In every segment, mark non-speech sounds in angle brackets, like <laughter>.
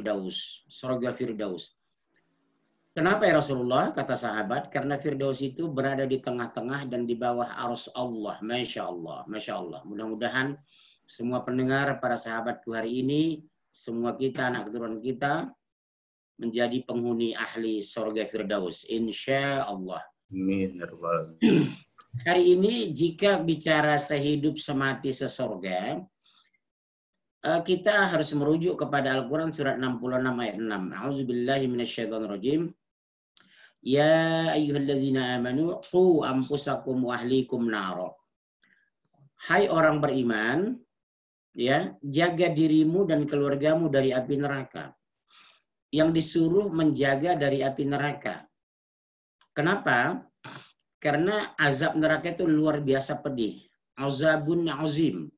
Firdaus, surga Firdaus. Kenapa ya Rasulullah? Kata sahabat, karena Firdaus itu berada di tengah-tengah dan di bawah arus Allah. Masya Allah, Masya Allah. Mudah-mudahan semua pendengar, para sahabatku hari ini, semua kita, anak keturunan kita, menjadi penghuni ahli surga Firdaus. Insya Allah. Amin. Ya <clears throat> hari ini jika bicara sehidup semati sesorga, Eh, kita harus merujuk kepada Al-Quran surat 66 ayat 6. A'udzubillahi minasyaitonirrajim. Ya ayyuhalladzina amanu ku ampusakum wa ahlikum naro. Hai orang beriman, ya, jaga dirimu dan keluargamu dari api neraka. Yang disuruh menjaga dari api neraka. Kenapa? Karena azab neraka itu luar biasa pedih. Azabun azim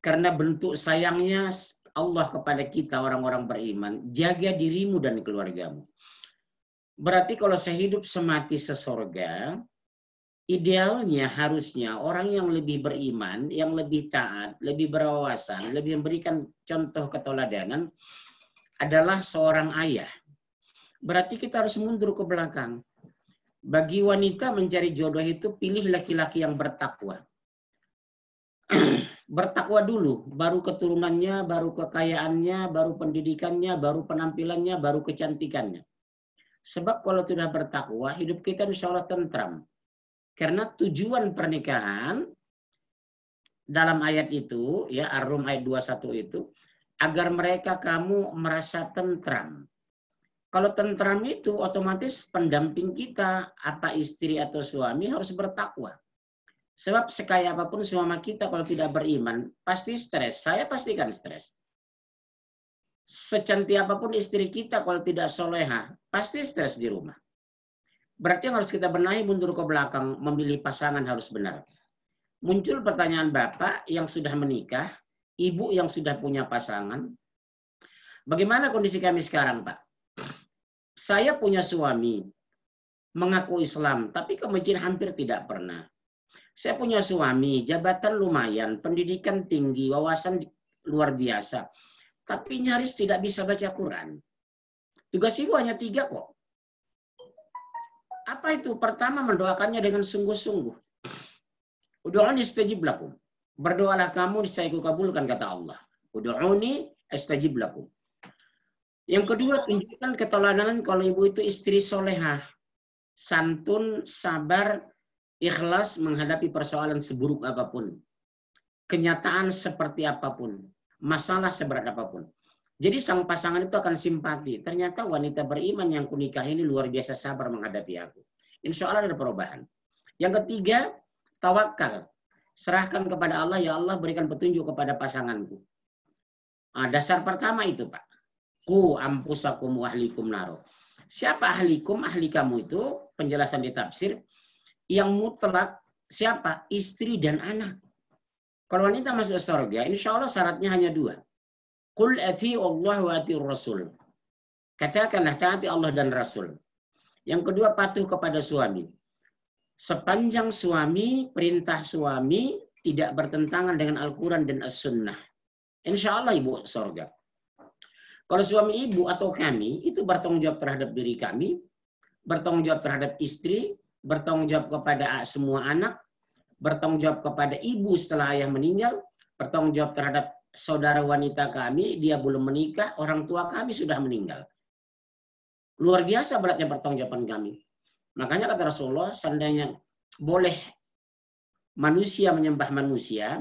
karena bentuk sayangnya Allah kepada kita orang-orang beriman, jaga dirimu dan keluargamu. Berarti kalau saya hidup semati sesorga, idealnya harusnya orang yang lebih beriman, yang lebih taat, lebih berawasan, lebih memberikan contoh keteladanan adalah seorang ayah. Berarti kita harus mundur ke belakang. Bagi wanita mencari jodoh itu pilih laki-laki yang bertakwa <clears throat> bertakwa dulu, baru keturunannya, baru kekayaannya, baru pendidikannya, baru penampilannya, baru kecantikannya. Sebab kalau sudah bertakwa, hidup kita insya Allah tentram. Karena tujuan pernikahan dalam ayat itu, ya Ar-Rum ayat 21 itu, agar mereka kamu merasa tentram. Kalau tentram itu otomatis pendamping kita, apa istri atau suami harus bertakwa. Sebab sekaya apapun suami kita kalau tidak beriman, pasti stres. Saya pastikan stres. Secantik apapun istri kita kalau tidak soleha, pasti stres di rumah. Berarti yang harus kita benahi mundur ke belakang, memilih pasangan harus benar. Muncul pertanyaan Bapak yang sudah menikah, Ibu yang sudah punya pasangan, bagaimana kondisi kami sekarang Pak? Saya punya suami, mengaku Islam, tapi ke hampir tidak pernah. Saya punya suami, jabatan lumayan, pendidikan tinggi, wawasan luar biasa. Tapi nyaris tidak bisa baca Quran. Tugas ibu hanya tiga kok. Apa itu? Pertama, mendoakannya dengan sungguh-sungguh. Udu'un istajib lakum. Berdoalah kamu, saya kukabulkan, kata Allah. Udu'uni istajib lakum. Yang kedua, tunjukkan keteladanan kalau ibu itu istri solehah. Santun, sabar, Ikhlas menghadapi persoalan seburuk apapun. Kenyataan seperti apapun. Masalah seberat apapun. Jadi sang pasangan itu akan simpati. Ternyata wanita beriman yang kunikah ini luar biasa sabar menghadapi aku. Insya Allah ada perubahan. Yang ketiga, tawakal. Serahkan kepada Allah, ya Allah berikan petunjuk kepada pasanganku. Nah, dasar pertama itu Pak. Ku ampusakum wahlikum naro. Siapa ahlikum? Ahli kamu itu penjelasan di tafsir yang mutlak siapa? Istri dan anak. Kalau wanita masuk surga, insya Allah syaratnya hanya dua. Qul ati Allah wa ati Rasul. Katakanlah taati Allah dan Rasul. Yang kedua patuh kepada suami. Sepanjang suami, perintah suami tidak bertentangan dengan Al-Quran dan As-Sunnah. Insya Allah ibu surga. Kalau suami ibu atau kami itu bertanggung jawab terhadap diri kami, bertanggung jawab terhadap istri, bertanggung jawab kepada semua anak, bertanggung jawab kepada ibu setelah ayah meninggal, bertanggung jawab terhadap saudara wanita kami, dia belum menikah, orang tua kami sudah meninggal. Luar biasa beratnya pertanggungjawaban kami. Makanya kata Rasulullah, seandainya boleh manusia menyembah manusia,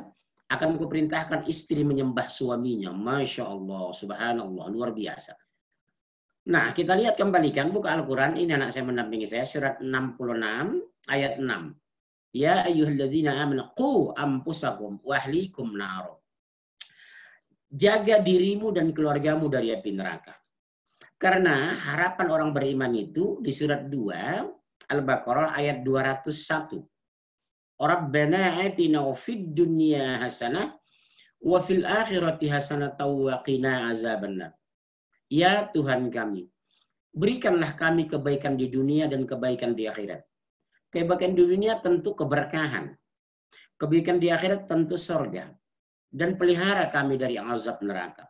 akan kuperintahkan istri menyembah suaminya. Masya Allah, subhanallah, luar biasa. Nah, kita lihat kembalikan buka Al-Quran. Ini anak saya mendampingi saya. Surat 66 ayat 6. Ya ayyuhalladzina amanu qu ampusakum wa ahlikum naro. Jaga dirimu dan keluargamu dari api neraka. Karena harapan orang beriman itu di surat 2 Al-Baqarah ayat 201. Rabbana atina fid dunya hasanah wa fil akhirati hasanah wa qina azabannar. Ya Tuhan kami, berikanlah kami kebaikan di dunia dan kebaikan di akhirat. Kebaikan di dunia tentu keberkahan. Kebaikan di akhirat tentu sorga. Dan pelihara kami dari azab neraka.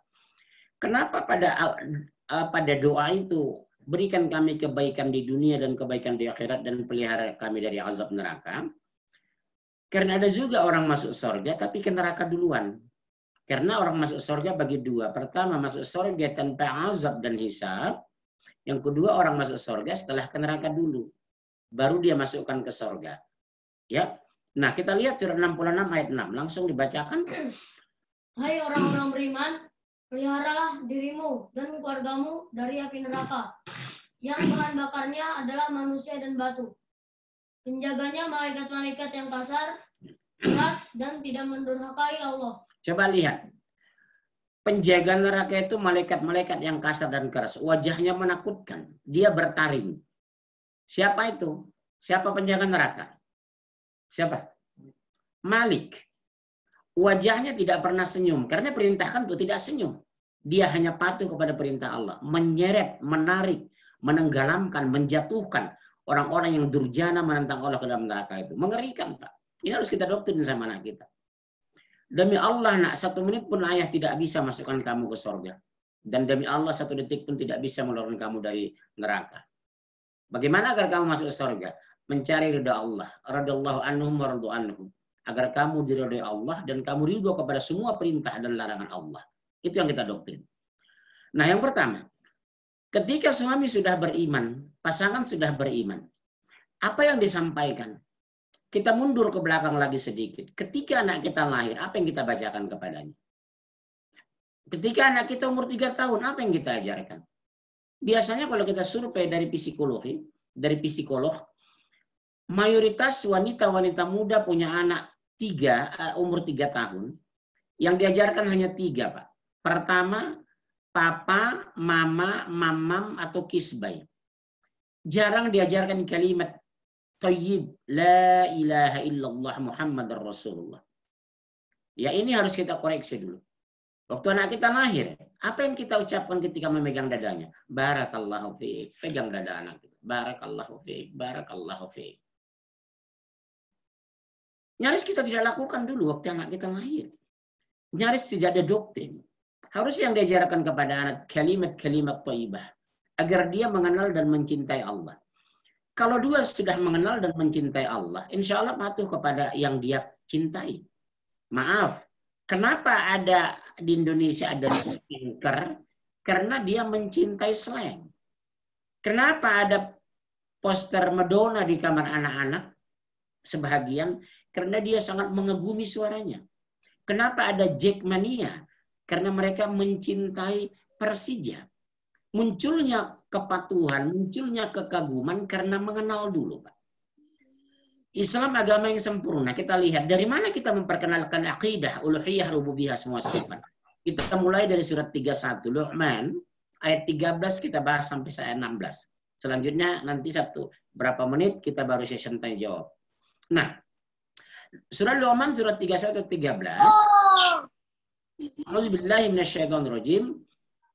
Kenapa pada pada doa itu berikan kami kebaikan di dunia dan kebaikan di akhirat dan pelihara kami dari azab neraka? Karena ada juga orang masuk surga tapi ke neraka duluan. Karena orang masuk surga bagi dua. Pertama, masuk surga tanpa azab dan hisab. Yang kedua, orang masuk surga setelah ke neraka dulu. Baru dia masukkan ke surga. Ya. Nah, kita lihat surah 66 ayat 6. Langsung dibacakan. Hai orang-orang beriman, peliharalah dirimu dan keluargamu dari api neraka. Yang bahan bakarnya adalah manusia dan batu. Penjaganya malaikat-malaikat yang kasar, keras, dan tidak mendurhakai Allah. Coba lihat. Penjaga neraka itu malaikat-malaikat yang kasar dan keras. Wajahnya menakutkan. Dia bertaring. Siapa itu? Siapa penjaga neraka? Siapa? Malik. Wajahnya tidak pernah senyum. Karena perintahkan itu tidak senyum. Dia hanya patuh kepada perintah Allah. Menyeret, menarik, menenggelamkan, menjatuhkan orang-orang yang durjana menentang Allah ke dalam neraka itu. Mengerikan, Pak. Ini harus kita doktrin sama anak kita. Demi Allah nak satu menit pun ayah tidak bisa masukkan kamu ke sorga. Dan demi Allah satu detik pun tidak bisa mengeluarkan kamu dari neraka. Bagaimana agar kamu masuk ke sorga? Mencari ridha Allah. Radallahu anhum wa anhum. Agar kamu diridhai Allah dan kamu ridho kepada semua perintah dan larangan Allah. Itu yang kita doktrin. Nah yang pertama, ketika suami sudah beriman, pasangan sudah beriman, apa yang disampaikan? Kita mundur ke belakang lagi sedikit. Ketika anak kita lahir, apa yang kita bacakan kepadanya? Ketika anak kita umur 3 tahun, apa yang kita ajarkan? Biasanya kalau kita survei dari psikologi, dari psikolog, mayoritas wanita-wanita muda punya anak tiga, eh, umur 3 tahun, yang diajarkan hanya tiga, Pak. Pertama, papa, mama, mamam, atau kisbay. Jarang diajarkan kalimat Tayyib la ilaha illallah Muhammad Rasulullah. Ya ini harus kita koreksi dulu. Waktu anak kita lahir, apa yang kita ucapkan ketika memegang dadanya? Barakallahu fiik. Pegang dada anak kita. Barakallahu fiik. Barakallahu fiik. Nyaris kita tidak lakukan dulu waktu anak kita lahir. Nyaris tidak ada doktrin. Harus yang diajarkan kepada anak kalimat-kalimat thayyibah agar dia mengenal dan mencintai Allah. Kalau dua sudah mengenal dan mencintai Allah, insya Allah patuh kepada yang dia cintai. Maaf, kenapa ada di Indonesia ada skinker? Karena dia mencintai slang. Kenapa ada poster Madonna di kamar anak-anak? Sebahagian karena dia sangat mengagumi suaranya. Kenapa ada Jackmania? Karena mereka mencintai Persija. Munculnya kepatuhan, munculnya kekaguman karena mengenal dulu, Pak. Islam agama yang sempurna. Kita lihat dari mana kita memperkenalkan akidah, uluhiyah, rububiyah semua sifat. Kita mulai dari surat 31 Luqman ayat 13 kita bahas sampai ayat 16. Selanjutnya nanti satu berapa menit kita baru session tanya jawab. Nah, surat Luqman surat 31 13. Auzubillahi minasyaitonirrajim.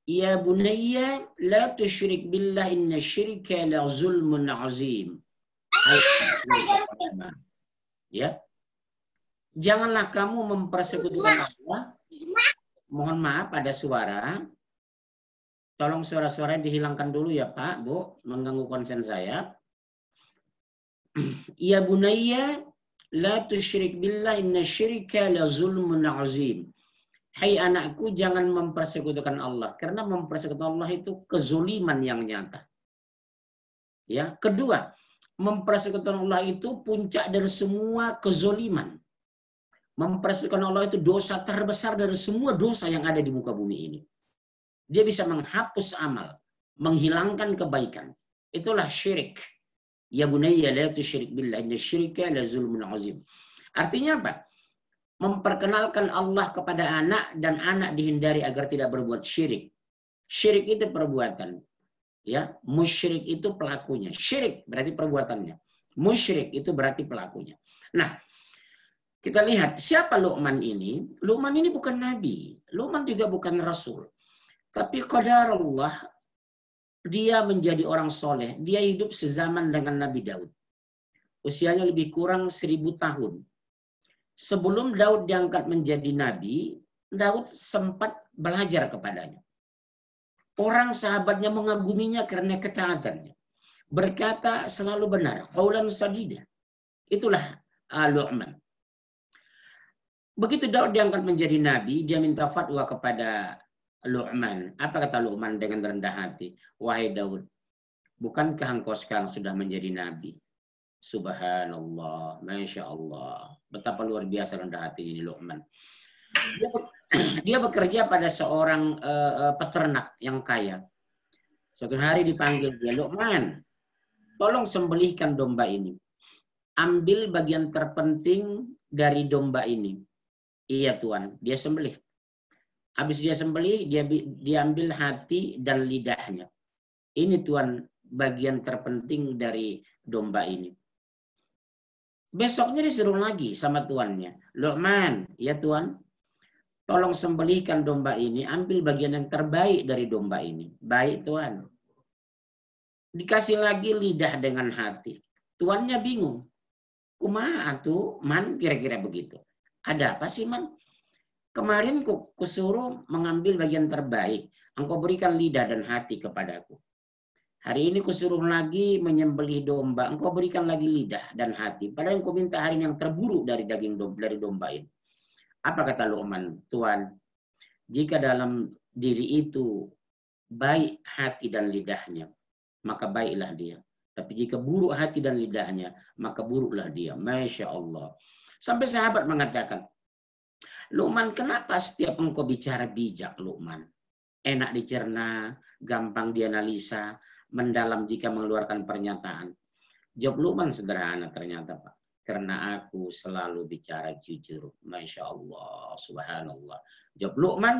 Ya bunayya la tushrik billah inna syirika la zulmun azim. Ya. Janganlah kamu mempersekutukan Allah. Mohon maaf ada suara. Tolong suara-suara dihilangkan dulu ya Pak, Bu. Mengganggu konsen saya. <clears throat> Ya bunayya la tushrik billah inna syirika la zulmun azim. Hai hey anakku jangan mempersekutukan Allah karena mempersekutukan Allah itu kezuliman yang nyata. Ya, kedua, mempersekutukan Allah itu puncak dari semua kezuliman. Mempersekutukan Allah itu dosa terbesar dari semua dosa yang ada di muka bumi ini. Dia bisa menghapus amal, menghilangkan kebaikan. Itulah syirik. Ya bunayya la tusyrik billah inna syirika la zulmun azim. Artinya apa? memperkenalkan Allah kepada anak dan anak dihindari agar tidak berbuat syirik. Syirik itu perbuatan. Ya, musyrik itu pelakunya. Syirik berarti perbuatannya. Musyrik itu berarti pelakunya. Nah, kita lihat siapa Luqman ini? Luqman ini bukan nabi, Luqman juga bukan rasul. Tapi qadar Allah dia menjadi orang soleh. Dia hidup sezaman dengan Nabi Daud. Usianya lebih kurang seribu tahun sebelum Daud diangkat menjadi nabi, Daud sempat belajar kepadanya. Orang sahabatnya mengaguminya karena ketaatannya. Berkata selalu benar, Qawlan sadidah. Itulah ah, Lu'man. Begitu Daud diangkat menjadi nabi, dia minta fatwa kepada Lu'man. Apa kata Lu'man dengan rendah hati? Wahai Daud, bukankah engkau sekarang sudah menjadi nabi? Subhanallah, Masya Allah. Betapa luar biasa rendah hati ini Luqman. <clears throat> Dia bekerja pada seorang uh, peternak yang kaya. Suatu hari dipanggil dia, Luqman, tolong sembelihkan domba ini. Ambil bagian terpenting dari domba ini. Iya Tuhan, dia sembelih. Habis dia sembelih, dia diambil hati dan lidahnya. Ini Tuhan bagian terpenting dari domba ini Besoknya disuruh lagi sama tuannya. Luqman, ya tuan, tolong sembelihkan domba ini, ambil bagian yang terbaik dari domba ini. Baik tuan. Dikasih lagi lidah dengan hati. Tuannya bingung. Kumaha atau man kira-kira begitu. Ada apa sih man? Kemarin ku, kusuruh mengambil bagian terbaik. Engkau berikan lidah dan hati kepadaku. Hari ini kusuruh lagi menyembelih domba, engkau berikan lagi lidah dan hati. Padahal engkau minta hari yang terburuk dari daging domba, dari domba ini. Apa kata Luqman? Tuhan, jika dalam diri itu baik hati dan lidahnya, maka baiklah dia. Tapi jika buruk hati dan lidahnya, maka buruklah dia. Masya Allah. Sampai sahabat mengatakan, Luqman, kenapa setiap engkau bicara bijak, Luqman? Enak dicerna, gampang dianalisa, mendalam jika mengeluarkan pernyataan. Jawab Luqman sederhana ternyata Pak. Karena aku selalu bicara jujur. Masya Allah, subhanallah. Jawab Luqman,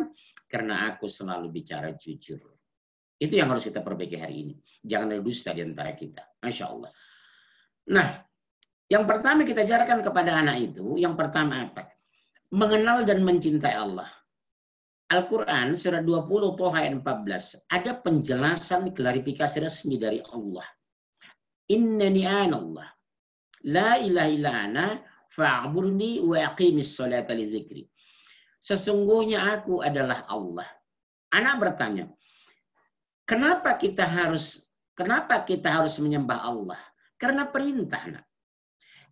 karena aku selalu bicara jujur. Itu yang harus kita perbaiki hari ini. Jangan ada dusta di antara kita. Masya Allah. Nah, yang pertama kita ajarkan kepada anak itu, yang pertama apa? Mengenal dan mencintai Allah. Al-Quran surat 20 Toha ayat 14 ada penjelasan klarifikasi resmi dari Allah. Innani anallah Allah. La ilaha illa ana fa'burni wa aqimis salata li dzikri. Sesungguhnya aku adalah Allah. Anak bertanya, kenapa kita harus kenapa kita harus menyembah Allah? Karena perintah, nak.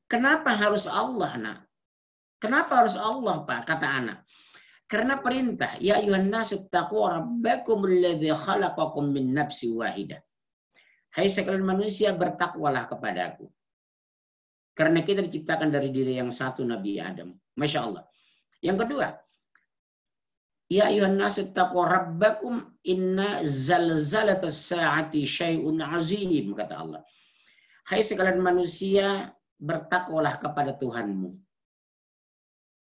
Kenapa harus Allah, nak? Kenapa harus Allah, Pak? Kata anak. Karena perintah, ya ayuhan nasu taqwa rabbakum alladzi khalaqakum min nafsi wahidah. Hai sekalian manusia, bertakwalah kepadaku. Karena kita diciptakan dari diri yang satu Nabi Adam. Masya Allah. Yang kedua, Ya ayuhan nasu taqwa rabbakum inna zalzalatas sa'ati syai'un azim kata Allah. Hai sekalian manusia bertakwalah kepada Tuhanmu.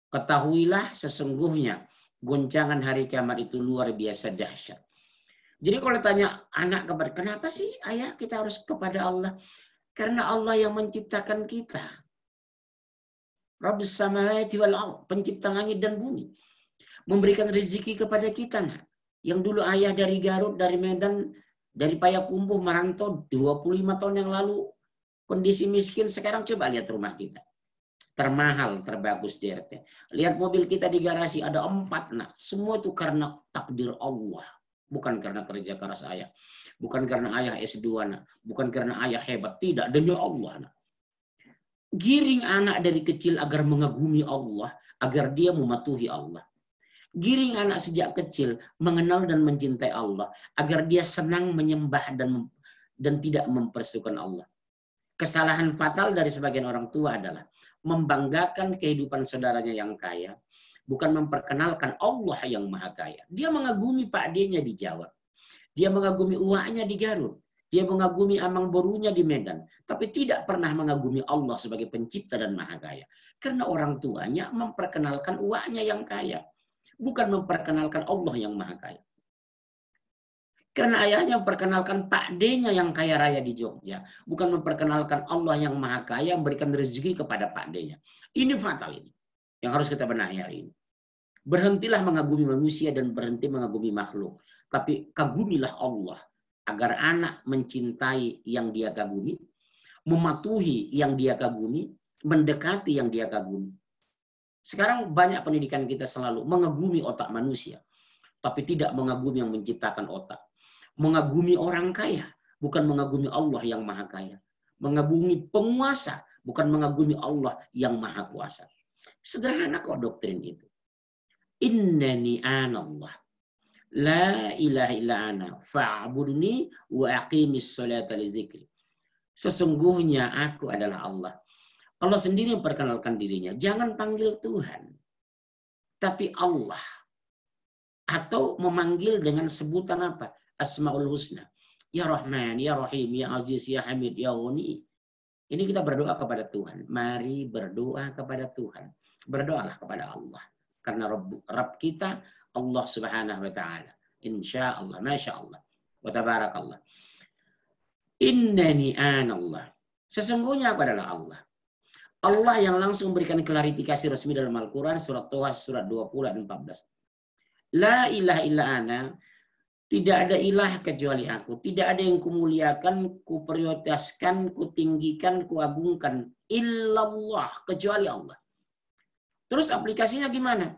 Ketahuilah sesungguhnya goncangan hari kiamat itu luar biasa dahsyat. Jadi kalau tanya anak kepada kenapa sih ayah kita harus kepada Allah? Karena Allah yang menciptakan kita. Rabbis samawati wal pencipta langit dan bumi. Memberikan rezeki kepada kita, Nah. Yang dulu ayah dari Garut, dari Medan, dari Payakumbuh merantau 25 tahun yang lalu. Kondisi miskin, sekarang coba lihat rumah kita termahal, terbagus di RT. Lihat mobil kita di garasi ada empat, nah semua itu karena takdir Allah. Bukan karena kerja keras ayah. Bukan karena ayah S2, nak. Bukan karena ayah hebat. Tidak, demi Allah, nak. Giring anak dari kecil agar mengagumi Allah, agar dia mematuhi Allah. Giring anak sejak kecil mengenal dan mencintai Allah, agar dia senang menyembah dan dan tidak mempersukan Allah. Kesalahan fatal dari sebagian orang tua adalah membanggakan kehidupan saudaranya yang kaya, bukan memperkenalkan Allah yang maha kaya. Dia mengagumi pak Denya di Jawa. Dia mengagumi uaknya di Garut. Dia mengagumi amang borunya di Medan. Tapi tidak pernah mengagumi Allah sebagai pencipta dan maha kaya. Karena orang tuanya memperkenalkan uaknya yang kaya. Bukan memperkenalkan Allah yang maha kaya. Karena ayahnya memperkenalkan Pak D-nya yang kaya raya di Jogja. Bukan memperkenalkan Allah yang maha kaya memberikan rezeki kepada Pak D-nya. Ini fatal ini. Yang harus kita benahi hari ini. Berhentilah mengagumi manusia dan berhenti mengagumi makhluk. Tapi kagumilah Allah. Agar anak mencintai yang dia kagumi. Mematuhi yang dia kagumi. Mendekati yang dia kagumi. Sekarang banyak pendidikan kita selalu mengagumi otak manusia. Tapi tidak mengagumi yang menciptakan otak mengagumi orang kaya, bukan mengagumi Allah yang maha kaya. Mengagumi penguasa, bukan mengagumi Allah yang maha kuasa. Sederhana kok doktrin itu. Innani anallah. La ilaha illa ana fa'budni wa aqimis salata li dzikri. Sesungguhnya aku adalah Allah. Allah sendiri memperkenalkan dirinya. Jangan panggil Tuhan. Tapi Allah. Atau memanggil dengan sebutan apa? Asmaul Husna. Ya Rahman, Ya Rahim, Ya Aziz, Ya Hamid, Ya Uni. Ini kita berdoa kepada Tuhan. Mari berdoa kepada Tuhan. Berdoalah kepada Allah. Karena Rabb, Rabb kita Allah Subhanahu wa taala. Insya Allah, Masya Allah. Wa tabarakallah. Innani anallah. Sesungguhnya aku adalah Allah. Allah yang langsung memberikan klarifikasi resmi dalam Al-Quran, surat Tuhan, surat 20 dan 14. La ilaha illa ana, tidak ada ilah kecuali aku. Tidak ada yang kumuliakan, kuprioritaskan, kutinggikan, kuagungkan. Illallah, kecuali Allah. Terus aplikasinya gimana?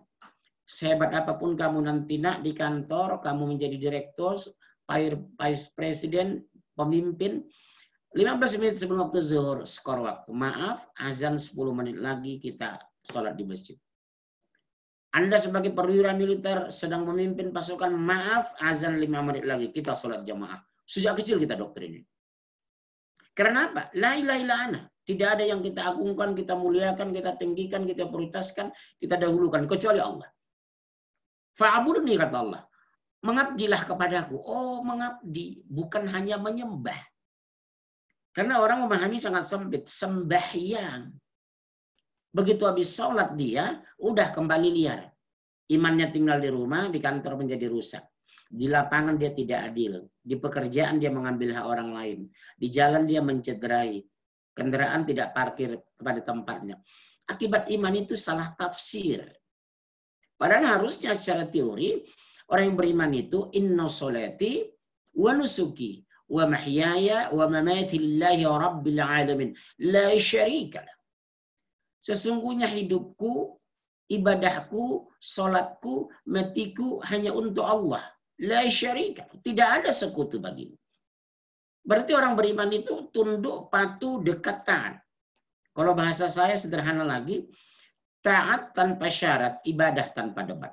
Sehebat apapun kamu nanti nak di kantor, kamu menjadi direktur, vice president, pemimpin, 15 menit sebelum waktu zuhur, skor waktu. Maaf, azan 10 menit lagi kita sholat di masjid. Anda sebagai perwira militer sedang memimpin pasukan, maaf azan lima menit lagi kita sholat jamaah. Sejak kecil kita doktrin ini. Karena apa? La ilaha illa ana. Tidak ada yang kita agungkan, kita muliakan, kita tinggikan, kita prioritaskan, kita dahulukan kecuali Allah. Fa'budni kata Allah. Mengabdilah kepadaku. Oh, mengabdi bukan hanya menyembah. Karena orang memahami sangat sempit, sembahyang Begitu habis sholat dia, udah kembali liar. Imannya tinggal di rumah, di kantor menjadi rusak. Di lapangan dia tidak adil. Di pekerjaan dia mengambil hak orang lain. Di jalan dia mencederai. Kendaraan tidak parkir kepada tempatnya. Akibat iman itu salah tafsir. Padahal harusnya secara teori, orang yang beriman itu, inna solati wa nusuki wa mahyaya wa mamati lillahi rabbil alamin. La syarikalah. Sesungguhnya hidupku, ibadahku, sholatku matiku hanya untuk Allah. La syarika. Tidak ada sekutu bagimu. Berarti orang beriman itu tunduk, patuh, dekat, Kalau bahasa saya sederhana lagi, taat tanpa syarat, ibadah tanpa debat.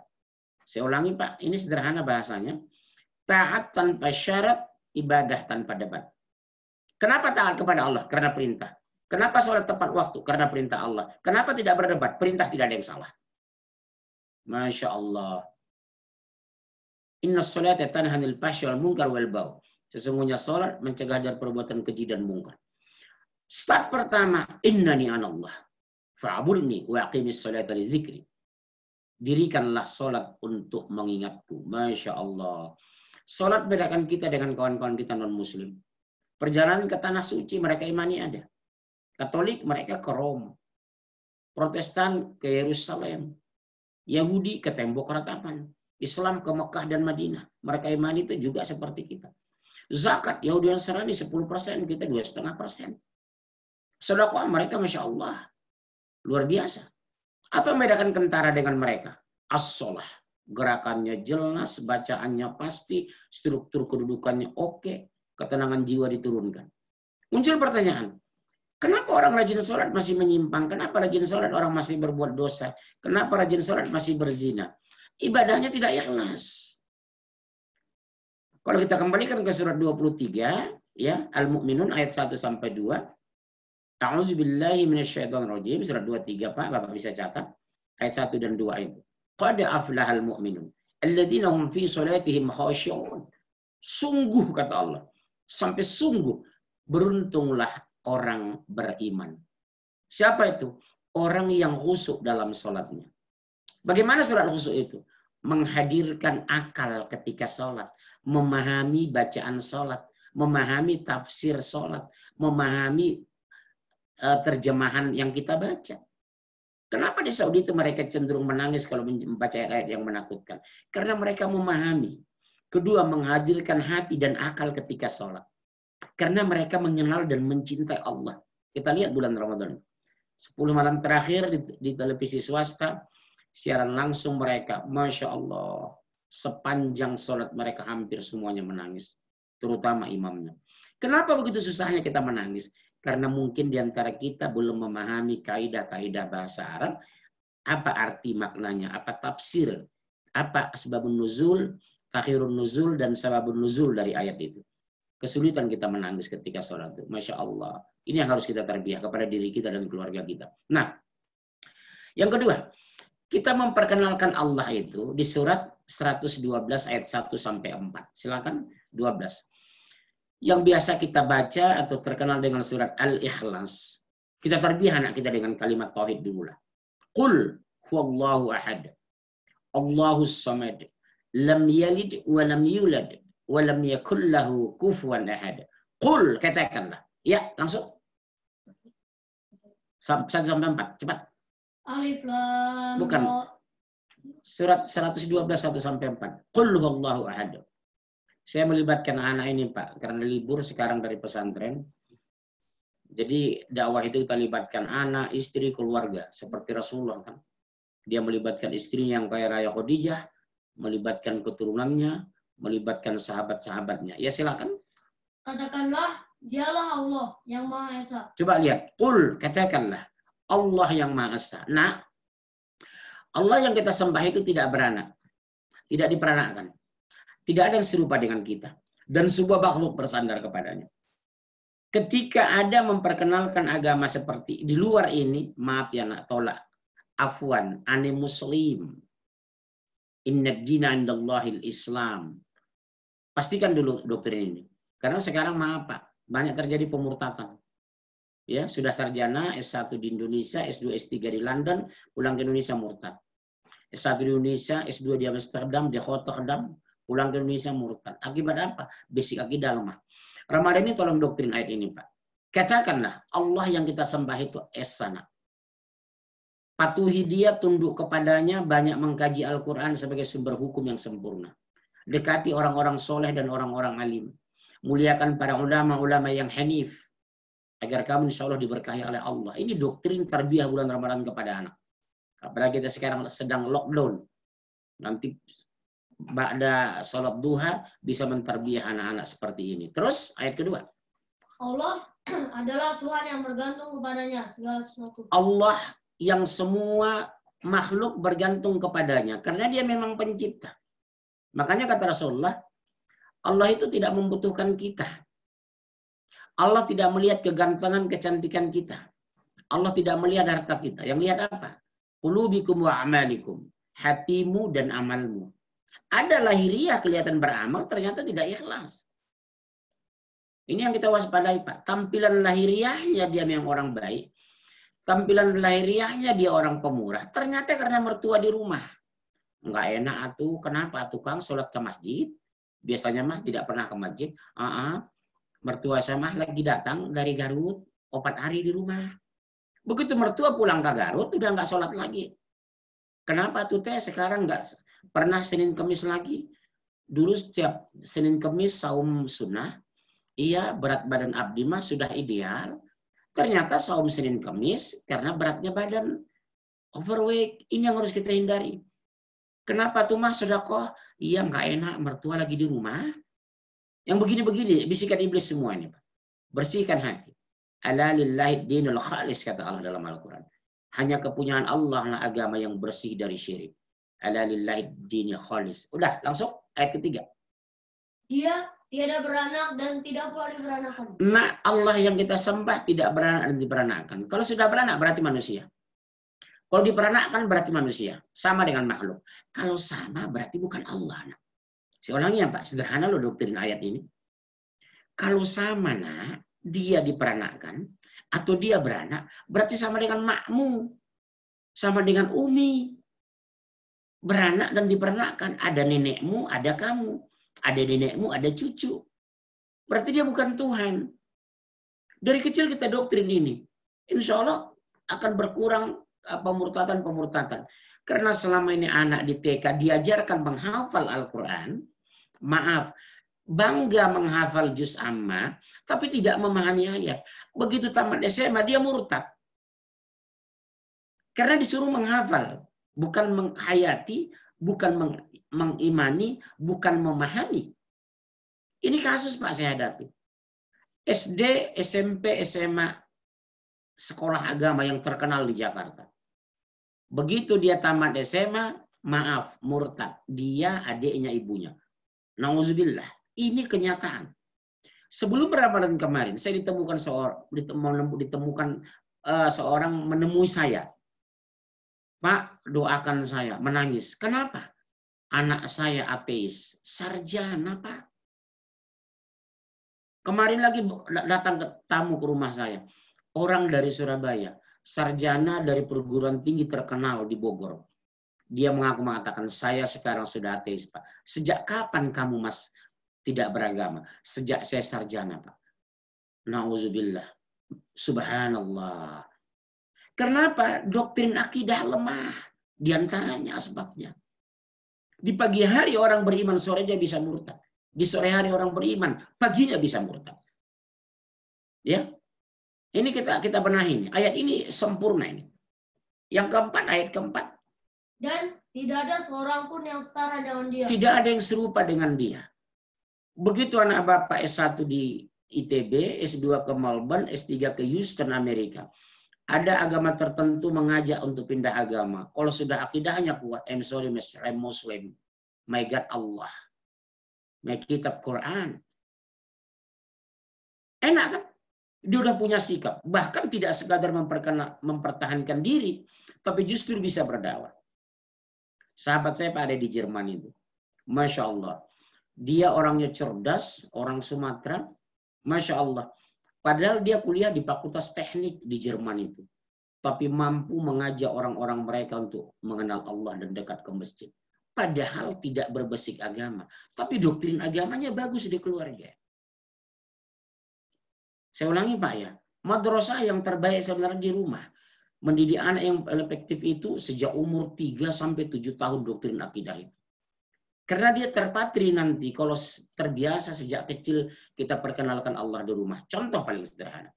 Saya ulangi Pak, ini sederhana bahasanya. Taat tanpa syarat, ibadah tanpa debat. Kenapa taat kepada Allah? Karena perintah. Kenapa sholat tepat waktu? Karena perintah Allah. Kenapa tidak berdebat? Perintah tidak ada yang salah. Masya Allah. Inna sholat tanhanil pasyal mungkar wal baw. Sesungguhnya sholat mencegah dari perbuatan keji dan mungkar. Start pertama, innani anallah. faabulni waqimis sholat al zikri. Dirikanlah sholat untuk mengingatku. Masya Allah. Sholat bedakan kita dengan kawan-kawan kita non-muslim. Perjalanan ke tanah suci mereka imani ada. Katolik mereka ke Roma. Protestan ke Yerusalem. Yahudi ke tembok ratapan. Islam ke Mekah dan Madinah. Mereka iman itu juga seperti kita. Zakat Yahudi dan Serani 10%, kita 2,5%. Sedekah mereka Masya Allah. Luar biasa. Apa yang membedakan kentara dengan mereka? As-solah. Gerakannya jelas, bacaannya pasti, struktur kedudukannya oke, ketenangan jiwa diturunkan. Muncul pertanyaan, Kenapa orang rajin sholat masih menyimpang? Kenapa rajin sholat orang masih berbuat dosa? Kenapa rajin sholat masih berzina? Ibadahnya tidak ikhlas. Kalau kita kembalikan ke surat 23, ya, Al-Mu'minun ayat 1 sampai 2. A'udzubillahi rajim. surat 23 Pak, Bapak bisa catat ayat 1 dan 2 itu. Qada aflahal mu'minun alladzina hum fi salatihim khashi'un. Sungguh kata Allah, sampai sungguh beruntunglah orang beriman. Siapa itu? Orang yang khusuk dalam sholatnya. Bagaimana sholat khusuk itu? Menghadirkan akal ketika sholat. Memahami bacaan sholat. Memahami tafsir sholat. Memahami eh, terjemahan yang kita baca. Kenapa di Saudi itu mereka cenderung menangis kalau membaca ayat yang menakutkan? Karena mereka memahami. Kedua, menghadirkan hati dan akal ketika sholat. Karena mereka mengenal dan mencintai Allah. Kita lihat bulan Ramadan. sepuluh malam terakhir di, di televisi swasta, siaran langsung mereka, Masya Allah, sepanjang sholat mereka hampir semuanya menangis. Terutama imamnya. Kenapa begitu susahnya kita menangis? Karena mungkin di antara kita belum memahami kaidah-kaidah bahasa Arab, apa arti maknanya, apa tafsir, apa sebabun nuzul, takhirun nuzul, dan sebabun nuzul dari ayat itu. Kesulitan kita menangis ketika sholat itu. Masya Allah. Ini yang harus kita terbiah kepada diri kita dan keluarga kita. Nah, yang kedua, kita memperkenalkan Allah itu di surat 112 ayat 1 sampai 4. Silakan 12. Yang biasa kita baca atau terkenal dengan surat Al-Ikhlas, kita terbiah anak kita dengan kalimat tauhid dulu lah. Qul huwallahu ahad. Allahu samad. Lam yalid wa lam yulad walam yakullahu lahu kufuwan ahad. Qul katakanlah. Ya, langsung. Satu sampai empat, cepat. Alif lam Bukan. Surat 112 1 sampai 4. Qul huwallahu ahad. Saya melibatkan anak ini, Pak, karena libur sekarang dari pesantren. Jadi dakwah itu kita libatkan anak, istri, keluarga. Seperti Rasulullah kan. Dia melibatkan istrinya yang kaya raya Khadijah, melibatkan keturunannya, melibatkan sahabat-sahabatnya. Ya silakan. Katakanlah dialah Allah yang Maha Esa. Coba lihat, kul katakanlah Allah yang Maha Esa. Nah, Allah yang kita sembah itu tidak beranak. Tidak diperanakan Tidak ada yang serupa dengan kita. Dan sebuah makhluk bersandar kepadanya. Ketika ada memperkenalkan agama seperti di luar ini, maaf ya nak tolak. Afwan, ane muslim. Inna dina indallahil islam. Pastikan dulu doktrin ini. Karena sekarang maaf Pak, banyak terjadi pemurtatan. Ya, sudah sarjana S1 di Indonesia, S2, S3 di London, pulang ke Indonesia murtad. S1 di Indonesia, S2 di Amsterdam, di Rotterdam, pulang ke Indonesia murtad. Akibat apa? Basic akidah lemah. Ramadan ini tolong doktrin ayat ini, Pak. Katakanlah Allah yang kita sembah itu esana. Patuhi dia, tunduk kepadanya, banyak mengkaji Al-Quran sebagai sumber hukum yang sempurna. Dekati orang-orang soleh dan orang-orang alim. Muliakan para ulama-ulama yang hanif. Agar kamu insya Allah diberkahi oleh Allah. Ini doktrin terbiah bulan Ramadan kepada anak. Apalagi kita sekarang sedang lockdown. Nanti Ba'da sholat duha bisa menterbiah anak-anak seperti ini. Terus ayat kedua. Allah <clears throat> adalah Tuhan yang bergantung kepadanya segala sesuatu. Allah yang semua makhluk bergantung kepadanya karena dia memang pencipta. Makanya kata Rasulullah, Allah itu tidak membutuhkan kita. Allah tidak melihat kegantengan, kecantikan kita. Allah tidak melihat harta kita. Yang lihat apa? Kulubikum wa amalikum. Hatimu dan amalmu. Ada lahiriah kelihatan beramal, ternyata tidak ikhlas. Ini yang kita waspadai, Pak. Tampilan lahiriahnya dia memang orang baik. Tampilan lahiriahnya dia orang pemurah. Ternyata karena mertua di rumah nggak enak atuh kenapa tukang sholat ke masjid biasanya mah tidak pernah ke masjid ah mertua saya mah lagi datang dari Garut opat hari di rumah begitu mertua pulang ke Garut udah nggak sholat lagi kenapa tuh teh sekarang nggak pernah Senin Kemis lagi dulu setiap Senin Kemis saum sunnah iya berat badan abdi mah sudah ideal ternyata saum Senin Kemis karena beratnya badan overweight ini yang harus kita hindari Kenapa tuh mas kok? Iya nggak enak, mertua lagi di rumah. Yang begini-begini, bisikan iblis semua ini. Bersihkan hati. Alalillahi dinul khalis, kata Allah dalam Al-Quran. Hanya kepunyaan Allah lah agama yang bersih dari syirik. Alalillahi dinul khalis. Udah, langsung ayat ketiga. Dia tidak beranak dan tidak pula diberanakan. Nah, Allah yang kita sembah tidak beranak dan diberanakan. Kalau sudah beranak berarti manusia. Kalau diperanakan berarti manusia, sama dengan makhluk. Kalau sama berarti bukan Allah. Nak. Si orang yang Pak, sederhana loh doktrin ayat ini. Kalau sama nak, dia diperanakan atau dia beranak, berarti sama dengan makmu. Sama dengan umi. Beranak dan diperanakan. Ada nenekmu, ada kamu. Ada nenekmu, ada cucu. Berarti dia bukan Tuhan. Dari kecil kita doktrin ini. Insya Allah akan berkurang pemurtadan-pemurtadan. Karena selama ini anak di TK diajarkan menghafal Al-Quran, maaf, bangga menghafal juz amma, tapi tidak memahami ayat. Begitu tamat SMA, dia murtad. Karena disuruh menghafal, bukan menghayati, bukan meng mengimani, bukan memahami. Ini kasus Pak saya hadapi. SD, SMP, SMA, sekolah agama yang terkenal di Jakarta. Begitu dia tamat SMA, maaf, murtad. Dia adiknya ibunya. Nauzubillah. Ini kenyataan. Sebelum berapa Ramadan kemarin, saya ditemukan seorang ditemukan uh, seorang menemui saya. Pak, doakan saya, menangis. Kenapa? Anak saya ateis, sarjana, Pak. Kemarin lagi datang ke tamu ke rumah saya, orang dari Surabaya sarjana dari perguruan tinggi terkenal di Bogor. Dia mengaku mengatakan, saya sekarang sudah ateis, Pak. Sejak kapan kamu, Mas, tidak beragama? Sejak saya sarjana, Pak. Nauzubillah. Subhanallah. Kenapa doktrin akidah lemah? Di antaranya sebabnya. Di pagi hari orang beriman, sorenya bisa murtad. Di sore hari orang beriman, paginya bisa murtad. Ya, ini kita kita benahi ini. Ayat ini sempurna ini. Yang keempat ayat keempat. Dan tidak ada seorang pun yang setara dengan dia. Tidak ada yang serupa dengan dia. Begitu anak bapak S1 di ITB, S2 ke Melbourne, S3 ke Houston, Amerika. Ada agama tertentu mengajak untuk pindah agama. Kalau sudah akidahnya kuat, I'm sorry Mr. I'm Muslim. My God Allah. My kitab Quran. Enak kan? Dia sudah punya sikap, bahkan tidak sekadar mempertahankan diri, tapi justru bisa berdakwah. Sahabat saya pada di Jerman itu. Masya Allah. Dia orangnya cerdas, orang Sumatera. Masya Allah. Padahal dia kuliah di Fakultas Teknik di Jerman itu. Tapi mampu mengajak orang-orang mereka untuk mengenal Allah dan dekat ke masjid. Padahal tidak berbesik agama. Tapi doktrin agamanya bagus di keluarga. Saya ulangi Pak ya, madrasah yang terbaik sebenarnya di rumah. Mendidik anak yang efektif itu sejak umur 3 sampai 7 tahun doktrin akidah itu. Karena dia terpatri nanti kalau terbiasa sejak kecil kita perkenalkan Allah di rumah. Contoh paling sederhana.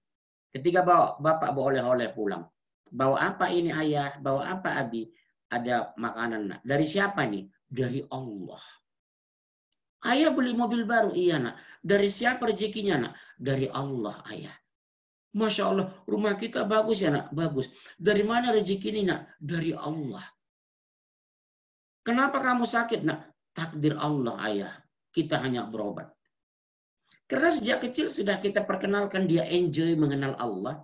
Ketika bawa, bapak bawa oleh-oleh pulang. Bawa apa ini ayah? Bawa apa abi? Ada makanan. Dari siapa nih? Dari Allah. Ayah beli mobil baru, iya nak. Dari siapa rezekinya nak? Dari Allah ayah. Masya Allah, rumah kita bagus ya nak? Bagus. Dari mana rezeki ini nak? Dari Allah. Kenapa kamu sakit nak? Takdir Allah ayah. Kita hanya berobat. Karena sejak kecil sudah kita perkenalkan dia enjoy mengenal Allah,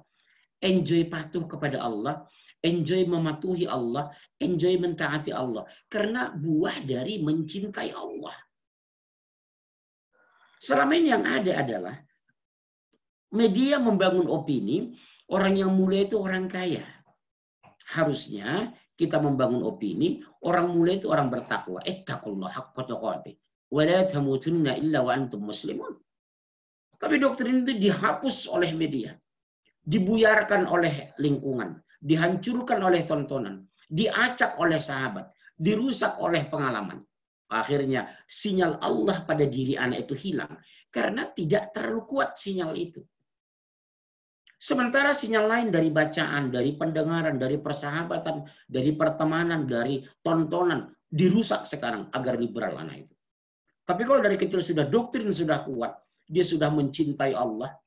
enjoy patuh kepada Allah, enjoy mematuhi Allah, enjoy mentaati Allah. Karena buah dari mencintai Allah. Selama ini yang ada adalah media membangun opini, orang yang mulai itu orang kaya. Harusnya kita membangun opini, orang mulai itu orang bertakwa. Ittaqullah haqqa tuqatih. Wa la tamutunna illa wa antum muslimun. Tapi doktrin itu dihapus oleh media. Dibuyarkan oleh lingkungan. Dihancurkan oleh tontonan. Diacak oleh sahabat. Dirusak oleh pengalaman. Akhirnya sinyal Allah pada diri anak itu hilang karena tidak terlalu kuat sinyal itu. Sementara sinyal lain dari bacaan, dari pendengaran, dari persahabatan, dari pertemanan, dari tontonan dirusak sekarang agar liberal anak itu. Tapi kalau dari kecil sudah doktrin sudah kuat, dia sudah mencintai Allah,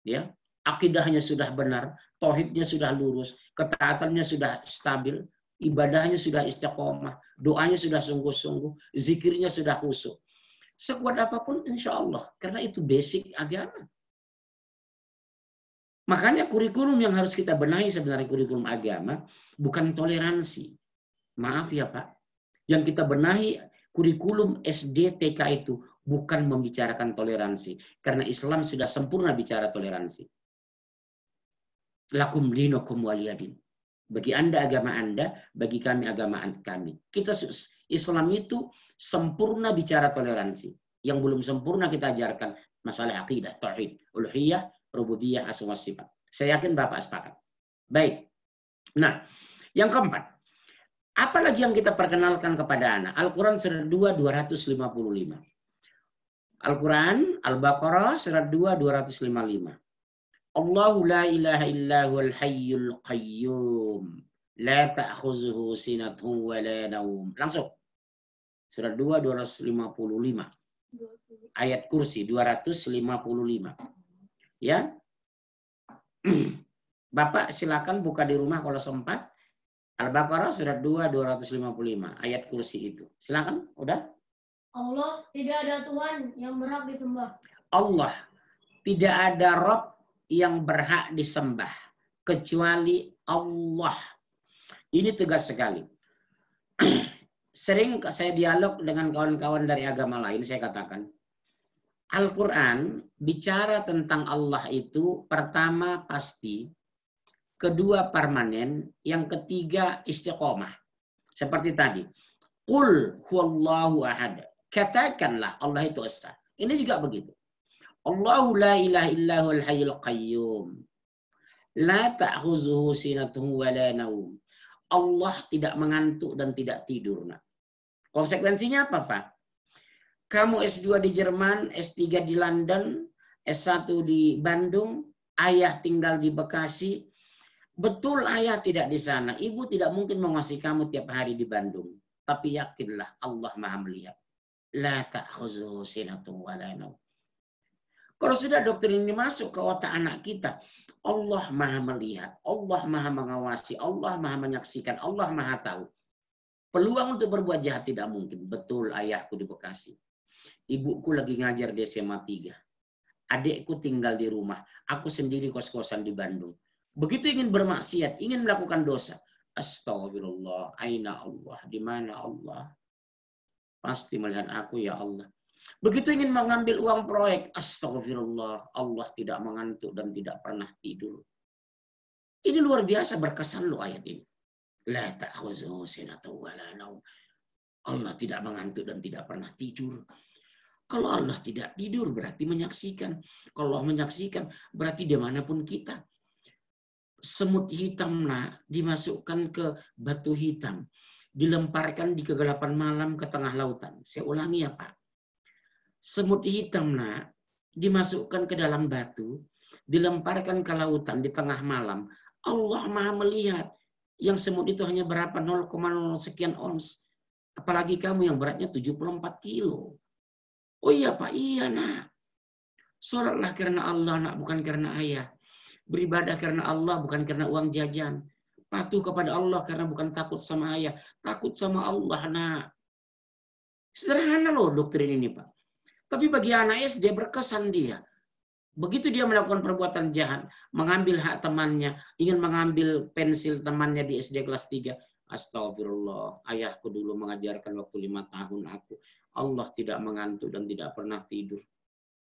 ya, akidahnya sudah benar, tauhidnya sudah lurus, ketaatannya sudah stabil, ibadahnya sudah istiqomah, doanya sudah sungguh-sungguh, zikirnya sudah khusyuk. Sekuat apapun insya Allah, karena itu basic agama. Makanya kurikulum yang harus kita benahi sebenarnya kurikulum agama bukan toleransi. Maaf ya Pak. Yang kita benahi kurikulum SD TK itu bukan membicarakan toleransi. Karena Islam sudah sempurna bicara toleransi. Lakum dinokum waliyadin. Bagi Anda agama Anda, bagi kami agama kami. Kita Islam itu sempurna bicara toleransi. Yang belum sempurna kita ajarkan masalah akidah, tauhid, uluhiyah, rububiyah, asma sifat. Saya yakin Bapak sepakat. Baik. Nah, yang keempat. Apalagi yang kita perkenalkan kepada anak? Al-Quran surat 2, 255. Al-Quran, Al-Baqarah, surat 2, 255. Allahu la ilaha illa huwal hayyul qayyum. La ta'khuzuhu sinatun wa la naum. Langsung. Surat 2 255. Ayat kursi 255. Ya. <clears throat> Bapak silakan buka di rumah kalau sempat. Al-Baqarah surat 2 255 ayat kursi itu. Silakan, udah? Allah tidak ada Tuhan yang berhak disembah. Allah tidak ada Rob yang berhak disembah kecuali Allah. Ini tegas sekali. <clears throat> Sering saya dialog dengan kawan-kawan dari agama lain, saya katakan, Al-Quran bicara tentang Allah itu pertama pasti, kedua permanen, yang ketiga istiqomah. Seperti tadi, Qul huwallahu ahad. Katakanlah Allah itu Esa. Ini juga begitu. Allahu la ilaha illahul hayyul qayyum. La ta'khuzuhu sinatun wa la naum. Allah tidak mengantuk dan tidak tidur. Nah. Konsekuensinya apa, Pak? Kamu S2 di Jerman, S3 di London, S1 di Bandung, ayah tinggal di Bekasi. Betul ayah tidak di sana. Ibu tidak mungkin mengasihi kamu tiap hari di Bandung. Tapi yakinlah Allah maha melihat. La ta'khuzuhu sinatun wa la naum. Kalau sudah doktrin ini masuk ke otak anak kita, Allah maha melihat, Allah maha mengawasi, Allah maha menyaksikan, Allah maha tahu. Peluang untuk berbuat jahat tidak mungkin. Betul ayahku di Bekasi. Ibuku lagi ngajar di SMA 3. Adikku tinggal di rumah. Aku sendiri kos-kosan di Bandung. Begitu ingin bermaksiat, ingin melakukan dosa. Astagfirullah, aina Allah, di mana Allah? Pasti melihat aku ya Allah. Begitu ingin mengambil uang proyek, astagfirullah, Allah tidak mengantuk dan tidak pernah tidur. Ini luar biasa berkesan lo ayat ini. La ta'khuzuhu wa la Allah tidak mengantuk dan tidak pernah tidur. Kalau Allah tidak tidur berarti menyaksikan. Kalau Allah menyaksikan berarti dimanapun kita. Semut hitam nah, dimasukkan ke batu hitam. Dilemparkan di kegelapan malam ke tengah lautan. Saya ulangi ya Pak semut hitam nak dimasukkan ke dalam batu, dilemparkan ke lautan di tengah malam. Allah maha melihat yang semut itu hanya berapa 0,0 sekian ons. Apalagi kamu yang beratnya 74 kilo. Oh iya Pak, iya nak. Sholatlah karena Allah nak, bukan karena ayah. Beribadah karena Allah, bukan karena uang jajan. Patuh kepada Allah karena bukan takut sama ayah. Takut sama Allah nak. Sederhana loh doktrin ini Pak. Tapi bagi anak SD berkesan dia. Begitu dia melakukan perbuatan jahat, mengambil hak temannya, ingin mengambil pensil temannya di SD kelas 3. Astagfirullah, ayahku dulu mengajarkan waktu lima tahun aku. Allah tidak mengantuk dan tidak pernah tidur.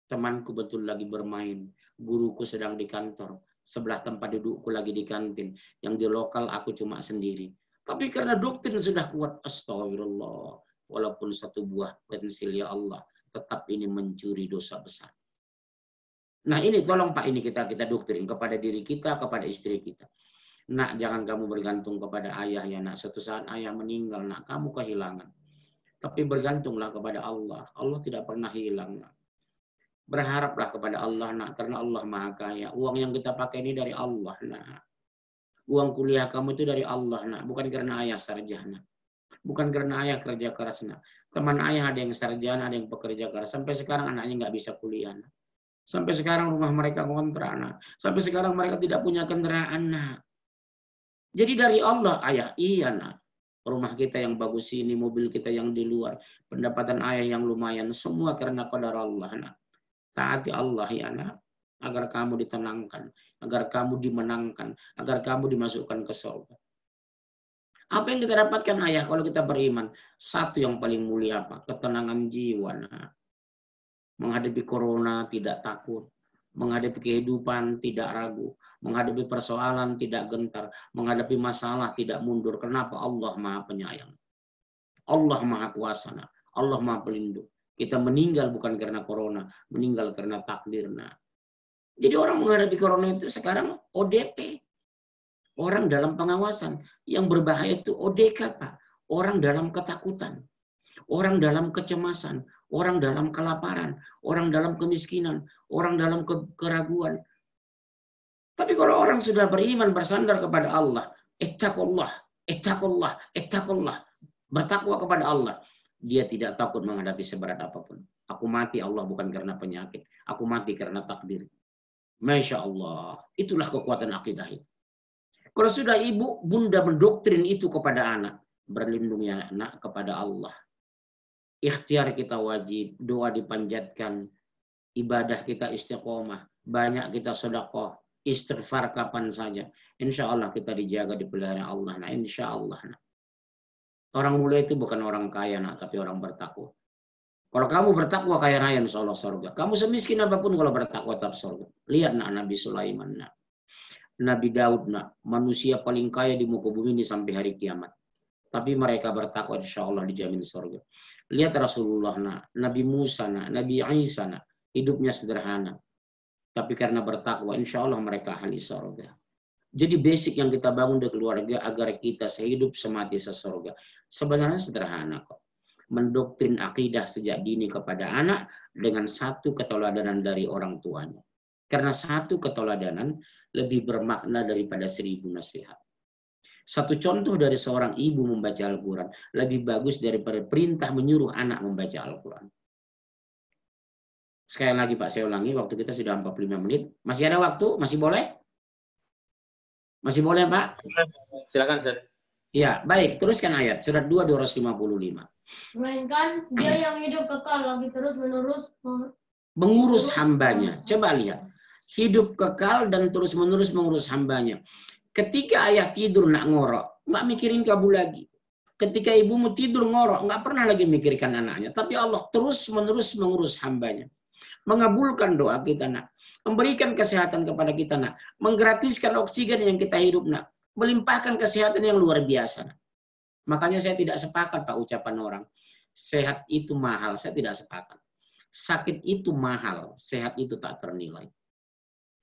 Temanku betul lagi bermain. Guruku sedang di kantor. Sebelah tempat dudukku lagi di kantin. Yang di lokal aku cuma sendiri. Tapi karena doktrin sudah kuat, astagfirullah. Walaupun satu buah pensil ya Allah tetap ini mencuri dosa besar. Nah ini tolong Pak, ini kita kita doktrin kepada diri kita, kepada istri kita. Nak, jangan kamu bergantung kepada ayah ya nak. Suatu saat ayah meninggal, nak kamu kehilangan. Tapi bergantunglah kepada Allah. Allah tidak pernah hilang. Nak. Berharaplah kepada Allah nak, karena Allah maha kaya. Uang yang kita pakai ini dari Allah nak. Uang kuliah kamu itu dari Allah nak, bukan karena ayah sarjana. Bukan karena ayah kerja keras nak teman ayah ada yang sarjana, ada yang pekerja keras. Sampai sekarang anaknya nggak bisa kuliah. Nah. Sampai sekarang rumah mereka kontrak. Nah. Sampai sekarang mereka tidak punya kendaraan. Nah. Jadi dari Allah, ayah, iya nak. Rumah kita yang bagus ini, mobil kita yang di luar, pendapatan ayah yang lumayan, semua karena kodar Allah Nah. Taati Allah ya nak, agar kamu ditenangkan, agar kamu dimenangkan, agar kamu dimasukkan ke surga. Apa yang kita dapatkan ayah kalau kita beriman? Satu yang paling mulia apa? Ketenangan jiwa. Nah, menghadapi corona tidak takut. Menghadapi kehidupan tidak ragu. Menghadapi persoalan tidak gentar. Menghadapi masalah tidak mundur. Kenapa? Allah maha penyayang. Allah maha kuasa. Nah. Allah maha pelindung. Kita meninggal bukan karena corona. Meninggal karena takdir. Nah. Jadi orang menghadapi corona itu sekarang ODP orang dalam pengawasan. Yang berbahaya itu ODK, Pak. Orang dalam ketakutan, orang dalam kecemasan, orang dalam kelaparan, orang dalam kemiskinan, orang dalam ke keraguan. Tapi kalau orang sudah beriman bersandar kepada Allah, ittaqullah, ittaqullah, ittaqullah, bertakwa kepada Allah, dia tidak takut menghadapi seberat apapun. Aku mati Allah bukan karena penyakit. Aku mati karena takdir. Masya Allah. Itulah kekuatan akidah itu. Kalau sudah ibu, bunda mendoktrin itu kepada anak. ya anak kepada Allah. Ikhtiar kita wajib, doa dipanjatkan, ibadah kita istiqomah, banyak kita sedekah, istighfar kapan saja. Insya Allah kita dijaga di pelihara Allah. Nah, insya Allah. Nah. Orang mulia itu bukan orang kaya, nah, tapi orang bertakwa. Kalau kamu bertakwa kaya raya insya Allah surga. Kamu semiskin apapun kalau bertakwa tetap surga. Lihat nah, Nabi Sulaiman. Nah. Nabi Daud nak manusia paling kaya di muka bumi ini sampai hari kiamat. Tapi mereka bertakwa insya Allah dijamin surga. Lihat Rasulullah nak, Nabi Musa nak, Nabi Isa nak, hidupnya sederhana. Tapi karena bertakwa insya Allah mereka ahli surga. Jadi basic yang kita bangun di keluarga agar kita sehidup semati sesorga. Sebenarnya sederhana kok. Mendoktrin akidah sejak dini kepada anak dengan satu keteladanan dari orang tuanya. Karena satu keteladanan lebih bermakna daripada seribu nasihat. Satu contoh dari seorang ibu membaca Al-Quran lebih bagus daripada perintah menyuruh anak membaca Al-Quran. Sekali lagi Pak, saya ulangi, waktu kita sudah 45 menit. Masih ada waktu? Masih boleh? Masih boleh Pak? Silakan Sir. Ya, baik. Teruskan ayat. Surat 2, 255. Melainkan dia yang hidup kekal lagi terus menerus mengurus hambanya. Coba lihat hidup kekal dan terus-menerus mengurus hambanya. Ketika ayah tidur nak ngorok, nggak mikirin kamu lagi. Ketika ibumu tidur ngorok, nggak pernah lagi mikirkan anaknya. Tapi Allah terus-menerus mengurus hambanya. Mengabulkan doa kita, nak. Memberikan kesehatan kepada kita, nak. Menggratiskan oksigen yang kita hidup, nak. Melimpahkan kesehatan yang luar biasa, nak. Makanya saya tidak sepakat, Pak, ucapan orang. Sehat itu mahal, saya tidak sepakat. Sakit itu mahal, sehat itu tak ternilai.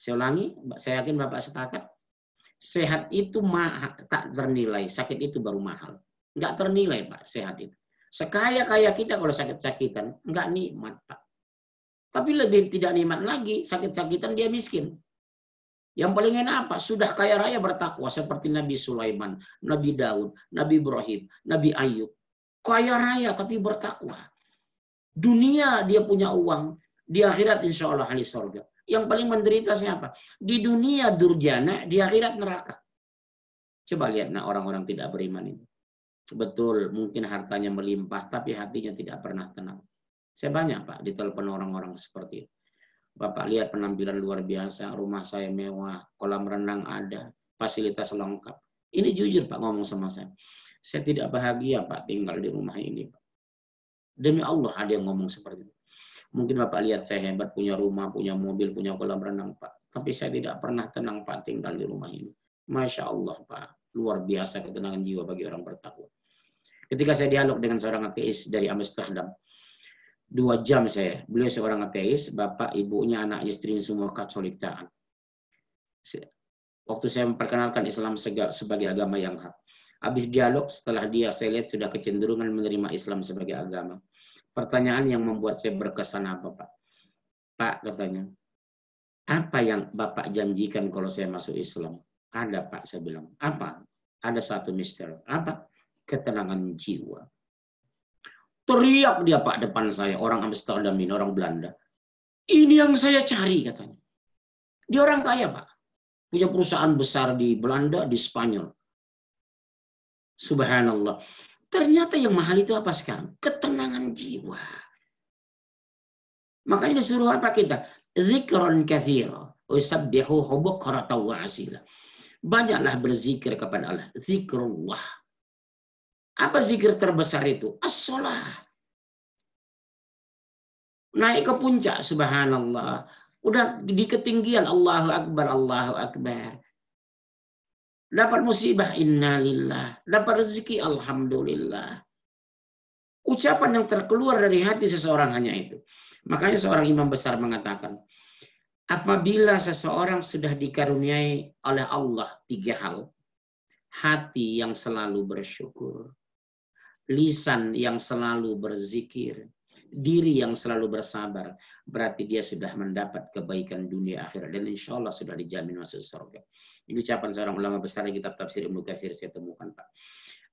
Saya ulangi, saya yakin Bapak sepakat. Sehat itu tak ternilai, sakit itu baru mahal. Enggak ternilai, Pak, sehat itu. Sekaya-kaya kita kalau sakit-sakitan, enggak nikmat, Pak. Tapi lebih tidak nikmat lagi, sakit-sakitan dia miskin. Yang paling enak apa? Sudah kaya raya bertakwa seperti Nabi Sulaiman, Nabi Daud, Nabi Ibrahim, Nabi Ayub. Kaya raya tapi bertakwa. Dunia dia punya uang, di akhirat insya Allah ahli surga yang paling menderita siapa? Di dunia durjana, di akhirat neraka. Coba lihat nah orang-orang tidak beriman ini. Betul, mungkin hartanya melimpah, tapi hatinya tidak pernah tenang. Saya banyak Pak ditelepon orang-orang seperti itu. Bapak lihat penampilan luar biasa, rumah saya mewah, kolam renang ada, fasilitas lengkap. Ini jujur Pak ngomong sama saya. Saya tidak bahagia Pak tinggal di rumah ini Pak. Demi Allah ada yang ngomong seperti itu. Mungkin Bapak lihat saya hebat, punya rumah, punya mobil, punya kolam renang, Pak. Tapi saya tidak pernah tenang, Pak, tinggal di rumah ini. Masya Allah, Pak. Luar biasa ketenangan jiwa bagi orang bertakwa. Ketika saya dialog dengan seorang ateis dari Amsterdam, dua jam saya. Beliau seorang ateis, bapak, ibunya, anak, istrinya semua Katolik taat. Waktu saya memperkenalkan Islam sebagai agama yang hak. Habis dialog, setelah dia saya lihat sudah kecenderungan menerima Islam sebagai agama pertanyaan yang membuat saya berkesan apa Pak? Pak katanya, apa yang Bapak janjikan kalau saya masuk Islam? Ada Pak, saya bilang. Apa? Ada satu misteri. Apa? Ketenangan jiwa. Teriak dia Pak depan saya, orang Amsterdam ini, orang Belanda. Ini yang saya cari katanya. Dia orang kaya Pak. Punya perusahaan besar di Belanda, di Spanyol. Subhanallah. Ternyata yang mahal itu apa sekarang? Ketenangan jiwa. Makanya disuruh apa kita? Zikron kathira. Usabbihu bukrata wa asila. Banyaklah berzikir kepada Allah. Zikrullah. Apa zikir terbesar itu? As-salah. Naik ke puncak subhanallah. Udah di ketinggian Allahu Akbar, Allahu Akbar. Dapat musibah, innalillah. Dapat rezeki, alhamdulillah. Ucapan yang terkeluar dari hati seseorang hanya itu. Makanya seorang imam besar mengatakan, apabila seseorang sudah dikaruniai oleh Allah tiga hal, hati yang selalu bersyukur, lisan yang selalu berzikir, diri yang selalu bersabar, berarti dia sudah mendapat kebaikan dunia akhirat dan insya Allah sudah dijamin masuk surga. Ini ucapan seorang ulama besar di kitab tafsir Ibnu Katsir saya temukan Pak.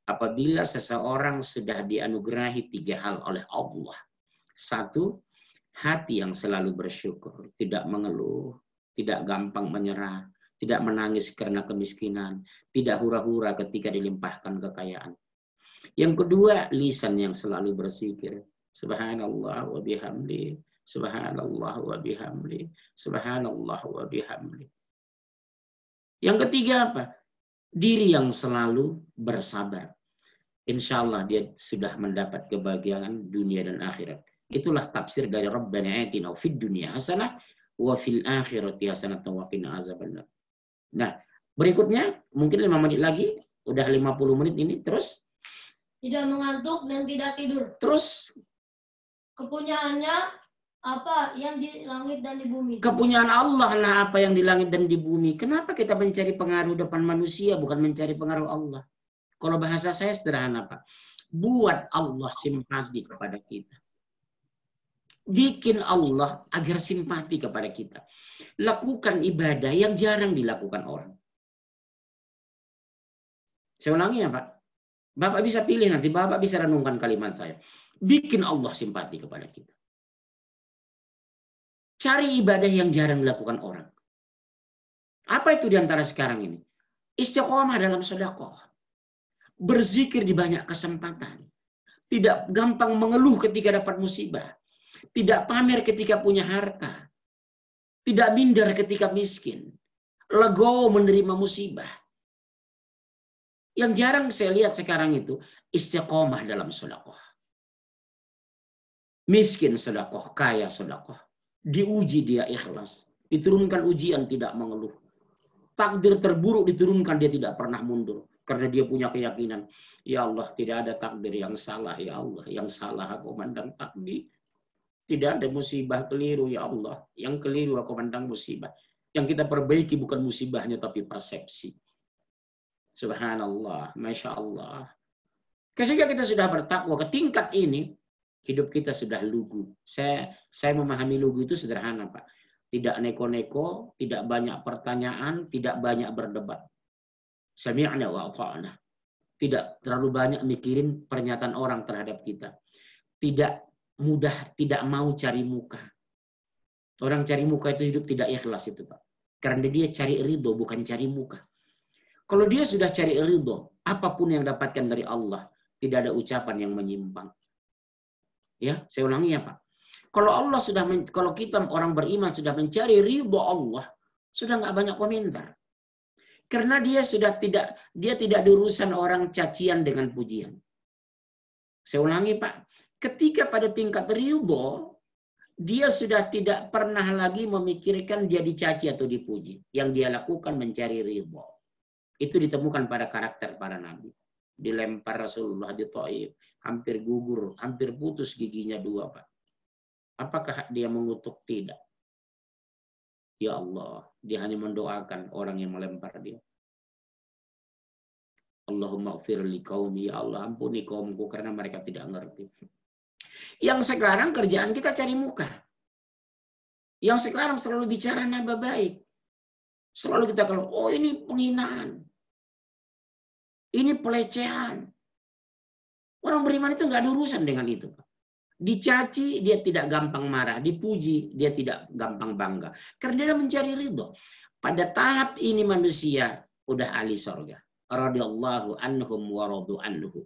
Apabila seseorang sudah dianugerahi tiga hal oleh Allah. Satu, hati yang selalu bersyukur, tidak mengeluh, tidak gampang menyerah, tidak menangis karena kemiskinan, tidak hura-hura ketika dilimpahkan kekayaan. Yang kedua, lisan yang selalu bersikir Subhanallah wa bihamdi. Subhanallah wa bihamdi. Subhanallah wa bihamdi. Yang ketiga apa? Diri yang selalu bersabar. Insya Allah dia sudah mendapat kebahagiaan dunia dan akhirat. Itulah tafsir dari Rabbana atina fid dunya hasanah wa fil akhirati hasanah wa qina azabannar. Nah, berikutnya mungkin lima menit lagi, udah puluh menit ini terus tidak mengantuk dan tidak tidur. Terus kepunyaannya apa yang di langit dan di bumi. Kepunyaan Allah nah apa yang di langit dan di bumi. Kenapa kita mencari pengaruh depan manusia bukan mencari pengaruh Allah? Kalau bahasa saya sederhana Pak. Buat Allah simpati kepada kita. Bikin Allah agar simpati kepada kita. Lakukan ibadah yang jarang dilakukan orang. Saya ulangi ya Pak. Bapak bisa pilih nanti, Bapak bisa renungkan kalimat saya bikin Allah simpati kepada kita. Cari ibadah yang jarang dilakukan orang. Apa itu diantara sekarang ini? Istiqomah dalam sodakoh. Berzikir di banyak kesempatan. Tidak gampang mengeluh ketika dapat musibah. Tidak pamer ketika punya harta. Tidak minder ketika miskin. Legowo menerima musibah. Yang jarang saya lihat sekarang itu istiqomah dalam sodakoh. Miskin sodakoh, kaya sodakoh. Diuji dia ikhlas. Diturunkan ujian tidak mengeluh. Takdir terburuk diturunkan dia tidak pernah mundur. Karena dia punya keyakinan. Ya Allah tidak ada takdir yang salah. Ya Allah yang salah aku mandang takdir. Tidak ada musibah keliru ya Allah. Yang keliru aku mandang musibah. Yang kita perbaiki bukan musibahnya tapi persepsi. Subhanallah, Masya Allah. Ketika kita sudah bertakwa ke tingkat ini, hidup kita sudah lugu. Saya saya memahami lugu itu sederhana, Pak. Tidak neko-neko, tidak banyak pertanyaan, tidak banyak berdebat. Sami'na wa ata'na. Tidak terlalu banyak mikirin pernyataan orang terhadap kita. Tidak mudah, tidak mau cari muka. Orang cari muka itu hidup tidak ikhlas itu, Pak. Karena dia cari ridho, bukan cari muka. Kalau dia sudah cari ridho, apapun yang dapatkan dari Allah, tidak ada ucapan yang menyimpang Ya, saya ulangi ya Pak. Kalau Allah sudah men, kalau kita orang beriman sudah mencari riba Allah, sudah nggak banyak komentar. Karena dia sudah tidak dia tidak diurusan orang cacian dengan pujian. Saya ulangi Pak, ketika pada tingkat riba, dia sudah tidak pernah lagi memikirkan dia dicaci atau dipuji. Yang dia lakukan mencari riba. Itu ditemukan pada karakter para nabi. Dilempar Rasulullah di Taif, hampir gugur, hampir putus giginya dua, Pak. Apakah dia mengutuk? Tidak. Ya Allah, dia hanya mendoakan orang yang melempar dia. Allahumma ufir ya Allah ampuni kaumku karena mereka tidak ngerti. Yang sekarang kerjaan kita cari muka. Yang sekarang selalu bicara nama baik. Selalu kita kalau oh ini penghinaan. Ini pelecehan. Orang beriman itu nggak ada urusan dengan itu. Dicaci, dia tidak gampang marah. Dipuji, dia tidak gampang bangga. Karena dia mencari ridho. Pada tahap ini manusia udah ahli sorga. Radiyallahu anhum wa anhu.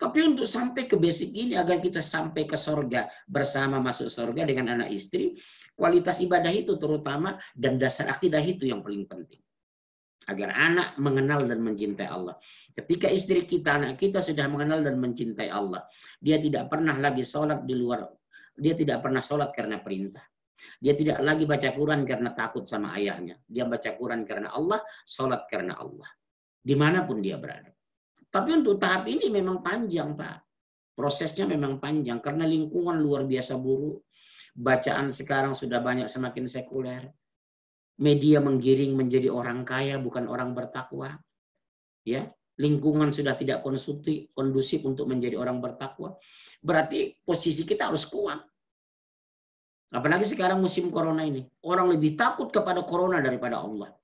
Tapi untuk sampai ke basic ini, agar kita sampai ke sorga bersama masuk sorga dengan anak istri, kualitas ibadah itu terutama dan dasar akidah itu yang paling penting agar anak mengenal dan mencintai Allah. Ketika istri kita, anak kita sudah mengenal dan mencintai Allah, dia tidak pernah lagi sholat di luar, dia tidak pernah sholat karena perintah. Dia tidak lagi baca Quran karena takut sama ayahnya. Dia baca Quran karena Allah, sholat karena Allah. Dimanapun dia berada. Tapi untuk tahap ini memang panjang, Pak. Prosesnya memang panjang karena lingkungan luar biasa buruk. Bacaan sekarang sudah banyak semakin sekuler media menggiring menjadi orang kaya bukan orang bertakwa. Ya, lingkungan sudah tidak konsumtif, kondusif untuk menjadi orang bertakwa. Berarti posisi kita harus kuat. Apalagi sekarang musim corona ini. Orang lebih takut kepada corona daripada Allah.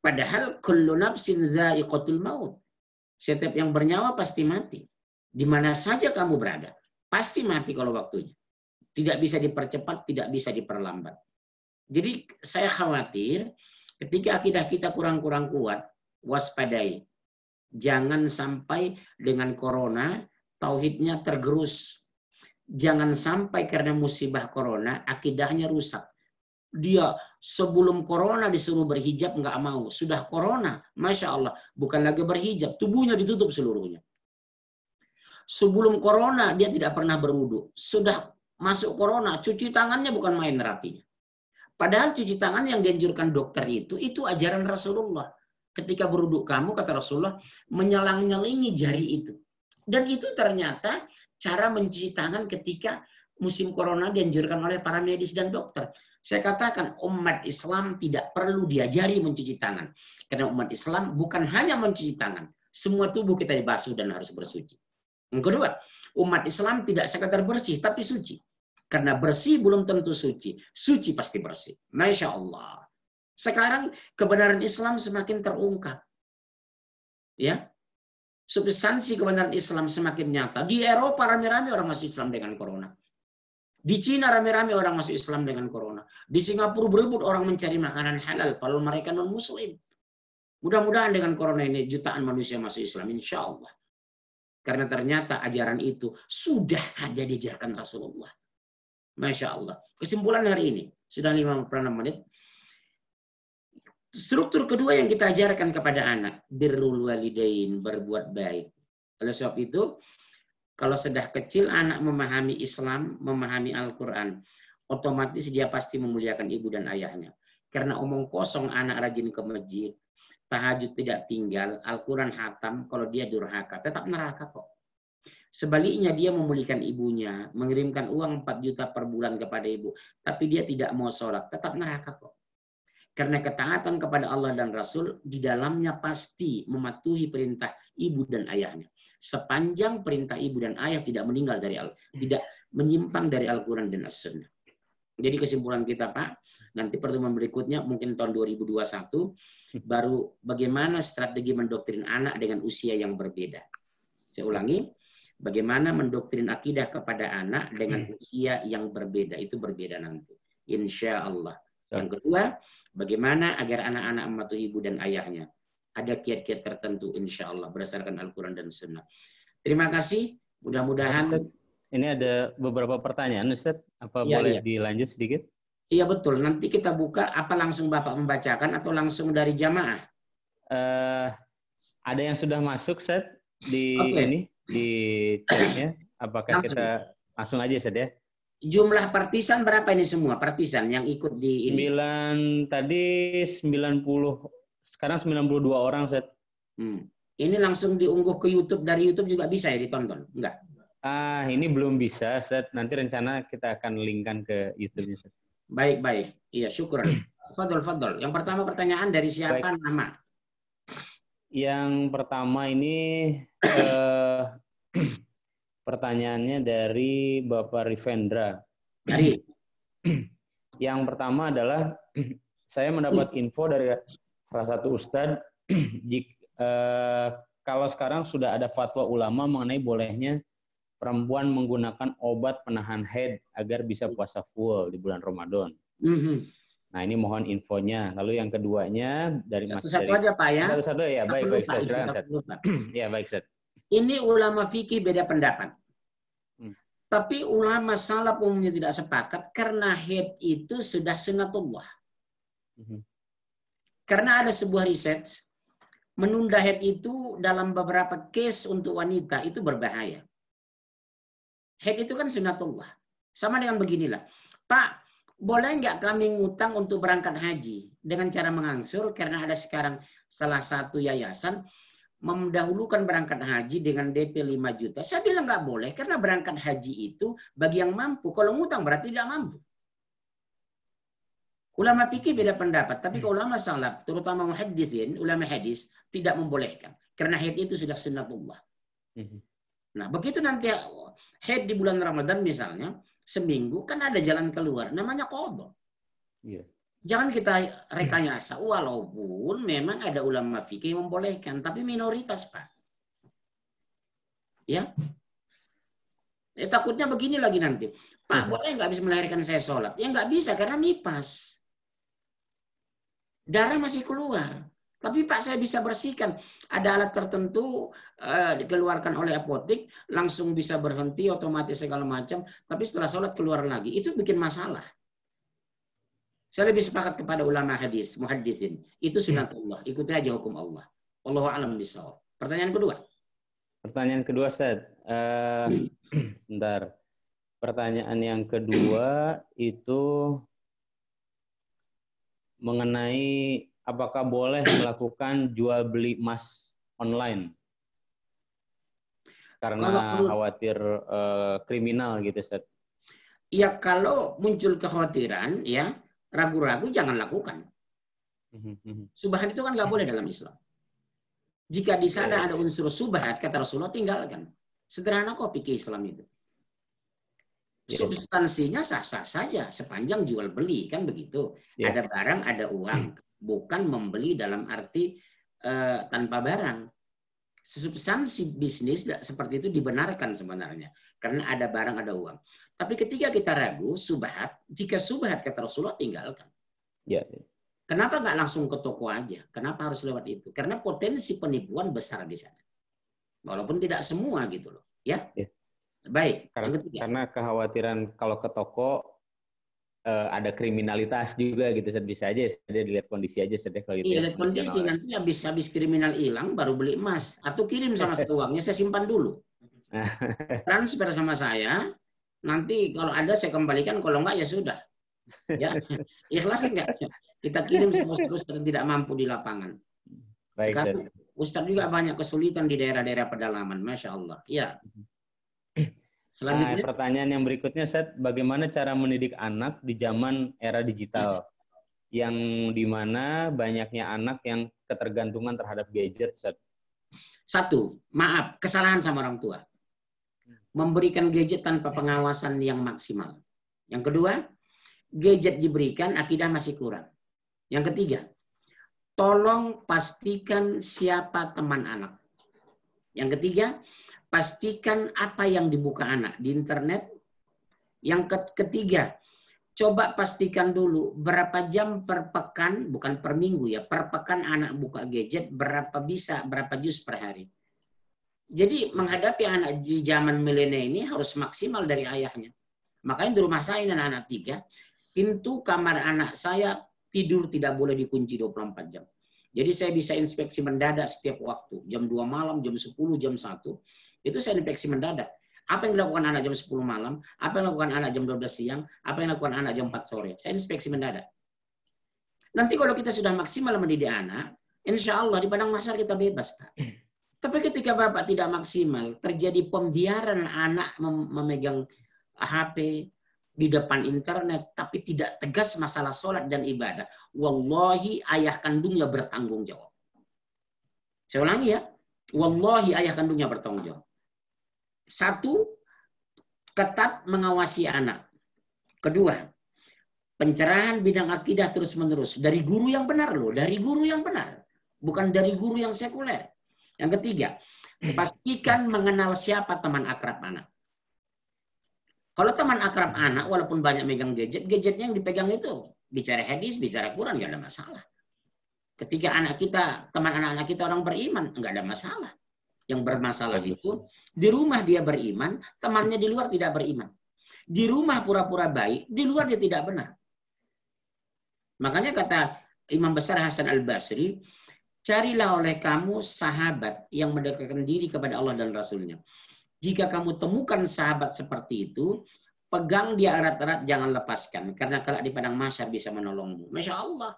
Padahal kullu nafsin dha'iqatul maut. Setiap yang bernyawa pasti mati. Di mana saja kamu berada, pasti mati kalau waktunya. Tidak bisa dipercepat, tidak bisa diperlambat. Jadi saya khawatir ketika akidah kita kurang-kurang kuat, waspadai. Jangan sampai dengan corona tauhidnya tergerus. Jangan sampai karena musibah corona akidahnya rusak. Dia sebelum corona disuruh berhijab nggak mau. Sudah corona, masya Allah, bukan lagi berhijab, tubuhnya ditutup seluruhnya. Sebelum corona dia tidak pernah berwudu. Sudah masuk corona, cuci tangannya bukan main rapinya. Padahal cuci tangan yang dianjurkan dokter itu, itu ajaran Rasulullah. Ketika beruduk kamu, kata Rasulullah, menyelang-nyelingi jari itu. Dan itu ternyata cara mencuci tangan ketika musim corona dianjurkan oleh para medis dan dokter. Saya katakan umat Islam tidak perlu diajari mencuci tangan. Karena umat Islam bukan hanya mencuci tangan. Semua tubuh kita dibasuh dan harus bersuci. Yang kedua, umat Islam tidak sekadar bersih tapi suci. Karena bersih belum tentu suci. Suci pasti bersih. Masya Allah. Sekarang kebenaran Islam semakin terungkap. Ya, substansi kebenaran Islam semakin nyata. Di Eropa rame-rame orang masuk Islam dengan corona. Di Cina rame-rame orang masuk Islam dengan corona. Di Singapura berebut orang mencari makanan halal padahal mereka non-muslim. Mudah-mudahan dengan corona ini jutaan manusia masuk Islam insya Allah. Karena ternyata ajaran itu sudah ada diajarkan Rasulullah. Masya Allah. Kesimpulan hari ini, sudah 56 menit. Struktur kedua yang kita ajarkan kepada anak, birrul walidain, berbuat baik. Oleh sebab itu, kalau sudah kecil anak memahami Islam, memahami Al-Quran, otomatis dia pasti memuliakan ibu dan ayahnya. Karena omong kosong anak rajin ke masjid, tahajud tidak tinggal, Al-Quran hatam, kalau dia durhaka, tetap neraka kok. Sebaliknya dia memulihkan ibunya, mengirimkan uang 4 juta per bulan kepada ibu, tapi dia tidak mau sholat, tetap neraka kok. Karena ketaatan kepada Allah dan Rasul di dalamnya pasti mematuhi perintah ibu dan ayahnya. Sepanjang perintah ibu dan ayah tidak meninggal dari Allah. tidak menyimpang dari Al-Quran dan As-Sunnah. Jadi kesimpulan kita Pak, nanti pertemuan berikutnya mungkin tahun 2021 baru bagaimana strategi mendoktrin anak dengan usia yang berbeda. Saya ulangi, Bagaimana mendoktrin akidah kepada anak dengan hmm. usia yang berbeda itu berbeda nanti. Insya Allah. Ya. Yang kedua, bagaimana agar anak-anak mematuhi ibu dan ayahnya. Ada kiat-kiat tertentu insya Allah berdasarkan Al-Quran dan Sunnah. Terima kasih. Mudah-mudahan. Ini ada beberapa pertanyaan Ustaz. Apa ya, boleh ya. dilanjut sedikit? Iya betul. Nanti kita buka apa langsung Bapak membacakan atau langsung dari jamaah? Uh, ada yang sudah masuk set di okay. ini di chatnya? Apakah langsung. kita langsung aja saja? Ya? Jumlah partisan berapa ini semua partisan yang ikut di ini? 9 tadi 90 sekarang 92 orang set Hmm. Ini langsung diunggah ke YouTube dari YouTube juga bisa ya ditonton? Enggak. Ah, ini belum bisa set Nanti rencana kita akan linkkan ke YouTube-nya Baik, baik. Iya, syukur. Fadol, Fadol. Yang pertama pertanyaan dari siapa baik. nama? Yang pertama ini eh, <clears throat> pertanyaannya dari Bapak Rivendra. Ari, <clears throat> yang pertama adalah <clears throat> saya mendapat info dari salah satu ustadz jika, eh, kalau sekarang sudah ada fatwa ulama mengenai bolehnya perempuan menggunakan obat penahan head agar bisa puasa full di bulan Ramadan. Mhm. Nah ini mohon infonya. Lalu yang keduanya dari Mas Satu-satu aja Pak ya. Satu-satu ya. Baik baik. Saya Ya baik set. Ini ulama fikih beda pendapat. Hmm. Tapi ulama salaf umumnya tidak sepakat karena head itu sudah sunatullah. Hmm. Karena ada sebuah riset menunda head itu dalam beberapa case untuk wanita itu berbahaya. Head itu kan sunatullah. Sama dengan beginilah. Pak, boleh nggak kami ngutang untuk berangkat haji dengan cara mengangsur karena ada sekarang salah satu yayasan mendahulukan berangkat haji dengan DP 5 juta. Saya bilang nggak boleh karena berangkat haji itu bagi yang mampu. Kalau ngutang berarti tidak mampu. Ulama pikir beda pendapat, tapi kalau ulama salaf, terutama muhadithin, ulama hadis, tidak membolehkan. Karena haid itu sudah sunnatullah. Mhm. Nah, begitu nanti haid di bulan Ramadan misalnya, seminggu, kan ada jalan keluar, namanya kodok. Yeah. Jangan kita hmm. rekayasa, walaupun memang ada ulama fikih yang membolehkan, tapi minoritas, Pak. Ya, Eh, takutnya begini lagi nanti. Pak, hmm. boleh nggak bisa melahirkan saya sholat? Ya nggak bisa karena nipas. Darah masih keluar. Tapi Pak saya bisa bersihkan. Ada alat tertentu eh, dikeluarkan oleh apotik, langsung bisa berhenti otomatis segala macam. Tapi setelah sholat keluar lagi, itu bikin masalah. Saya lebih sepakat kepada ulama hadis, muhadisin. Itu hmm. Allah Ikuti aja hukum Allah. Allah alam bisawab. Pertanyaan kedua. Pertanyaan kedua, Seth. Eh, hmm. <clears throat> Uh, bentar. Pertanyaan yang kedua <clears throat> itu mengenai apakah boleh <clears throat> melakukan jual beli emas online karena kalau, khawatir uh, kriminal gitu Seth. Iya kalau muncul kekhawatiran ya ragu-ragu jangan lakukan. Mhm, mhm. Subhan itu kan nggak boleh dalam Islam. Jika di sana iya. ada unsur subhat, kata Rasulullah tinggalkan. Sederhana kok pikir Islam itu. Iya, iya. Substansinya sah-sah saja sepanjang jual beli kan begitu. Ada barang, ada uang, hmm. bukan membeli dalam arti uh, tanpa barang. Substansi bisnis seperti itu dibenarkan sebenarnya karena ada barang, ada uang. Tapi ketika kita ragu, subhat, jika subhat kata Rasulullah tinggalkan. Ya, ya. Kenapa nggak langsung ke toko aja? Kenapa harus lewat itu? Karena potensi penipuan besar di sana. Walaupun tidak semua gitu loh, ya. ya. Baik. Karena, karena kekhawatiran kalau ke toko uh, ada kriminalitas juga gitu bisa aja saya dilihat kondisi aja saya kalau gitu. Iya, ya, lihat kondisi nanti habis habis kriminal hilang baru beli emas atau kirim sama <laughs> satu uangnya saya simpan dulu. <laughs> Transfer sama saya, Nanti kalau ada saya kembalikan, kalau enggak ya sudah. Ya, <laughs> ikhlas enggak? Kita kirim terus terus ustadz tidak mampu di lapangan. Baik, Sekarang, Ustadz juga banyak kesulitan di daerah-daerah pedalaman, masya Allah. Ya. <clears throat> Selanjutnya nah, pertanyaan yang berikutnya, set bagaimana cara mendidik anak di zaman era digital? yang dimana banyaknya anak yang ketergantungan terhadap gadget. Seth. Satu, maaf, kesalahan sama orang tua memberikan gadget tanpa pengawasan yang maksimal. Yang kedua, gadget diberikan akidah masih kurang. Yang ketiga, tolong pastikan siapa teman anak. Yang ketiga, pastikan apa yang dibuka anak di internet. Yang ketiga, coba pastikan dulu berapa jam per pekan, bukan per minggu ya, per pekan anak buka gadget, berapa bisa, berapa jus per hari. Jadi menghadapi anak di zaman milenial ini harus maksimal dari ayahnya. Makanya di rumah saya ini anak-anak tiga, pintu kamar anak saya tidur tidak boleh dikunci 24 jam. Jadi saya bisa inspeksi mendadak setiap waktu, jam 2 malam, jam 10, jam 1. Itu saya inspeksi mendadak. Apa yang dilakukan anak jam 10 malam, apa yang dilakukan anak jam 12 siang, apa yang dilakukan anak jam 4 sore. Saya inspeksi mendadak. Nanti kalau kita sudah maksimal mendidik anak, insya Allah di padang masyarakat kita bebas. Pak. Hmm. Tapi ketika bapak tidak maksimal, terjadi pembiaran anak mem memegang HP di depan internet, tapi tidak tegas masalah sholat dan ibadah. Wallahi ayah kandungnya bertanggung jawab. Saya ulangi ya. Wallahi ayah kandungnya bertanggung jawab. Satu, ketat mengawasi anak. Kedua, pencerahan bidang akidah terus-menerus. Dari guru yang benar loh, dari guru yang benar. Bukan dari guru yang sekuler. Yang ketiga, pastikan mengenal siapa teman akrab anak. Kalau teman akrab anak, walaupun banyak megang gadget, gadgetnya yang dipegang itu bicara hadis, bicara Quran, nggak ada masalah. Ketika anak kita, teman anak-anak kita orang beriman, nggak ada masalah. Yang bermasalah itu di rumah dia beriman, temannya di luar tidak beriman. Di rumah pura-pura baik, di luar dia tidak benar. Makanya kata Imam Besar Hasan Al Basri, Carilah oleh kamu sahabat yang mendekatkan diri kepada Allah dan Rasulnya. Jika kamu temukan sahabat seperti itu, pegang dia erat-erat, jangan lepaskan. Karena kalau di padang masyar bisa menolongmu. Masya Allah.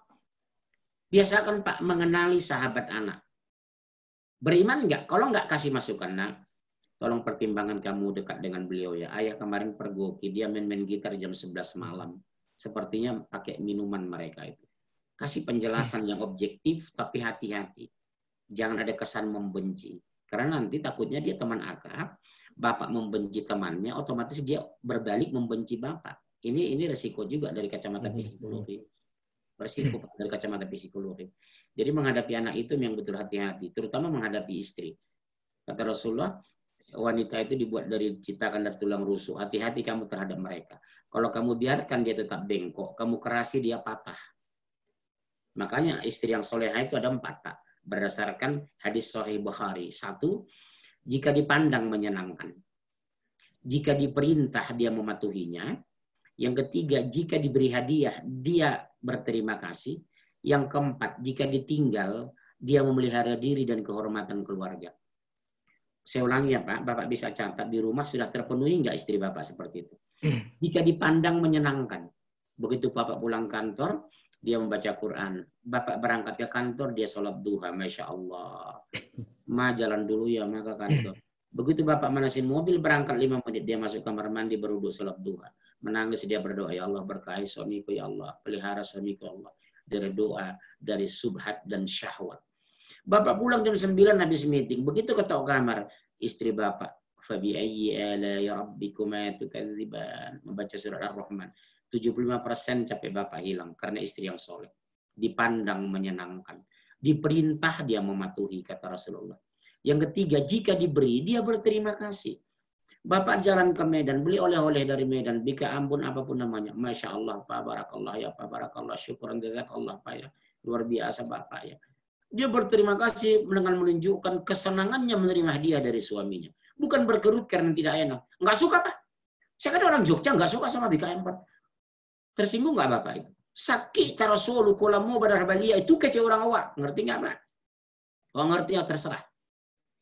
Biasakan Pak mengenali sahabat anak. Beriman enggak? Kalau enggak kasih masukan, nak. Tolong pertimbangan kamu dekat dengan beliau ya. Ayah kemarin pergoki, dia main-main gitar jam 11 malam. Sepertinya pakai minuman mereka itu. Kasih penjelasan yang objektif, tapi hati-hati. Jangan ada kesan membenci. Karena nanti takutnya dia teman akrab, bapak membenci temannya, otomatis dia berbalik membenci bapak. Ini ini resiko juga dari kacamata psikologi. Resiko <clears throat> dari kacamata psikologi. Jadi menghadapi anak itu yang betul hati-hati, terutama menghadapi istri. Kata Rasulullah, wanita itu dibuat dari ciptakan dari tulang rusuk. Hati-hati kamu terhadap mereka. Kalau kamu biarkan dia tetap bengkok, kamu kerasi dia patah. Makanya istri yang soleha itu ada empat, Pak. Berdasarkan hadis Sahih Bukhari. Satu, jika dipandang menyenangkan. Jika diperintah, dia mematuhinya. Yang ketiga, jika diberi hadiah, dia berterima kasih. Yang keempat, jika ditinggal, dia memelihara diri dan kehormatan keluarga. Saya ulangi ya Pak, Bapak bisa catat di rumah sudah terpenuhi nggak istri Bapak seperti itu. Hmm. Jika dipandang menyenangkan, begitu Bapak pulang kantor, dia membaca Quran. Bapak berangkat ke kantor, dia sholat duha, Masya Allah. <laughs> Ma jalan dulu ya, maka kantor. Begitu Bapak manasin mobil, berangkat lima menit, dia masuk kamar mandi, beruduk sholat duha. Menangis, dia berdoa, ya Allah, berkahi suamiku, ya Allah. Pelihara suamiku, ya Allah. Dari doa, dari subhat dan syahwat. Bapak pulang jam sembilan habis meeting. Begitu ketok kamar, istri Bapak. Fabi ala ya rabbikuma tukadziban. Membaca surat Ar-Rahman. 75% capek bapak hilang karena istri yang soleh. Dipandang menyenangkan. Diperintah dia mematuhi, kata Rasulullah. Yang ketiga, jika diberi, dia berterima kasih. Bapak jalan ke Medan, beli oleh-oleh dari Medan, bika ampun apapun namanya. Masya Allah, Pak Barakallah ya, Pak Barakallah, syukur jazakallah Pak ya. Luar biasa Bapak ya. Dia berterima kasih dengan menunjukkan kesenangannya menerima dia dari suaminya. Bukan berkerut karena tidak enak. Enggak suka Pak. Saya kan orang Jogja enggak suka sama bika ampun. Tersinggung nggak Bapak itu? Sakit solo kalau mau rabalia itu kece orang awak. Ngerti nggak mak? Kalau oh, ngerti ya terserah.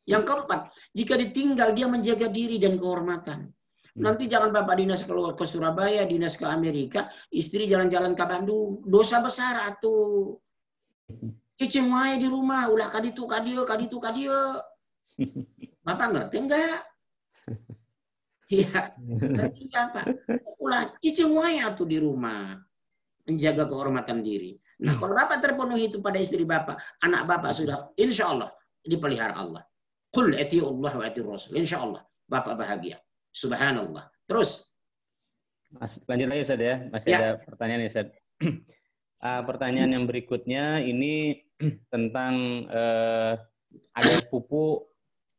Yang keempat, jika ditinggal dia menjaga diri dan kehormatan. Hmm. Nanti jangan bapak dinas keluar ke Surabaya, dinas ke Amerika, istri jalan-jalan ke Bandung. Dosa besar atau Cicing wae di rumah, ulah kaditu kadio, kaditu kadio. <laughs> Bapak ngerti enggak? Iya. apa? Pak. Pula cicewaya tuh di rumah. Menjaga kehormatan diri. Nah, hmm. kalau Bapak terpenuhi itu pada istri Bapak, anak Bapak sudah, insya Allah, dipelihara Allah. Qul Allah wa eti Rasul. Insya Allah, Bapak bahagia. Subhanallah. Terus. Mas, lanjut lagi Ustaz ya. Masih ya. ada pertanyaan ya Ustaz. Uh, <clears throat> pertanyaan yang berikutnya ini <clears throat> tentang uh, ada sepupu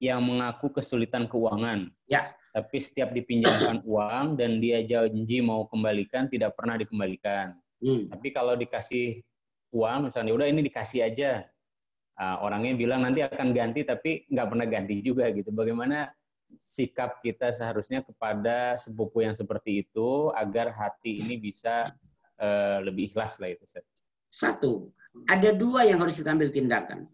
yang mengaku kesulitan keuangan. Ya. Tapi setiap dipinjamkan uang dan dia janji mau kembalikan, tidak pernah dikembalikan. Hmm. Tapi kalau dikasih uang, misalnya udah ini dikasih aja, uh, orangnya bilang nanti akan ganti, tapi nggak pernah ganti juga gitu. Bagaimana sikap kita seharusnya kepada sepupu yang seperti itu agar hati ini bisa uh, lebih ikhlas lah itu. Satu, ada dua yang harus kita ambil tindakan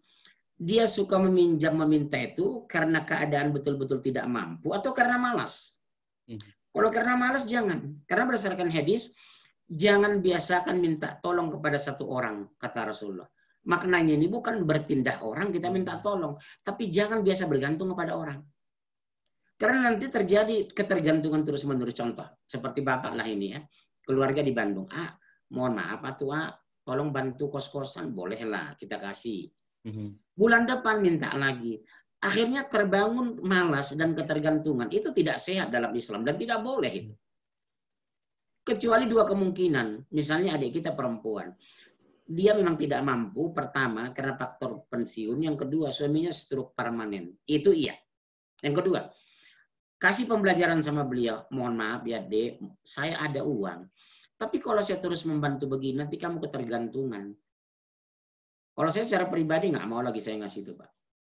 dia suka meminjam meminta itu karena keadaan betul-betul tidak mampu atau karena malas. Hmm. Kalau karena malas jangan, karena berdasarkan hadis jangan biasakan minta tolong kepada satu orang kata Rasulullah. Maknanya ini bukan berpindah orang kita hmm. minta tolong, tapi jangan biasa bergantung kepada orang. Karena nanti terjadi ketergantungan terus-menerus contoh seperti bapak lah ini ya, keluarga di Bandung. Ah, mohon maaf pak tua, ah, tolong bantu kos-kosan bolehlah kita kasih Mhm. Bulan depan minta lagi. Akhirnya terbangun malas dan ketergantungan. Itu tidak sehat dalam Islam dan tidak boleh itu. Kecuali dua kemungkinan. Misalnya adik kita perempuan. Dia memang tidak mampu, pertama, karena faktor pensiun. Yang kedua, suaminya stroke permanen. Itu iya. Yang kedua, kasih pembelajaran sama beliau. Mohon maaf ya, Dek, saya ada uang. Tapi kalau saya terus membantu begini, nanti kamu ketergantungan. Kalau saya secara pribadi nggak mau lagi saya ngasih itu, Pak.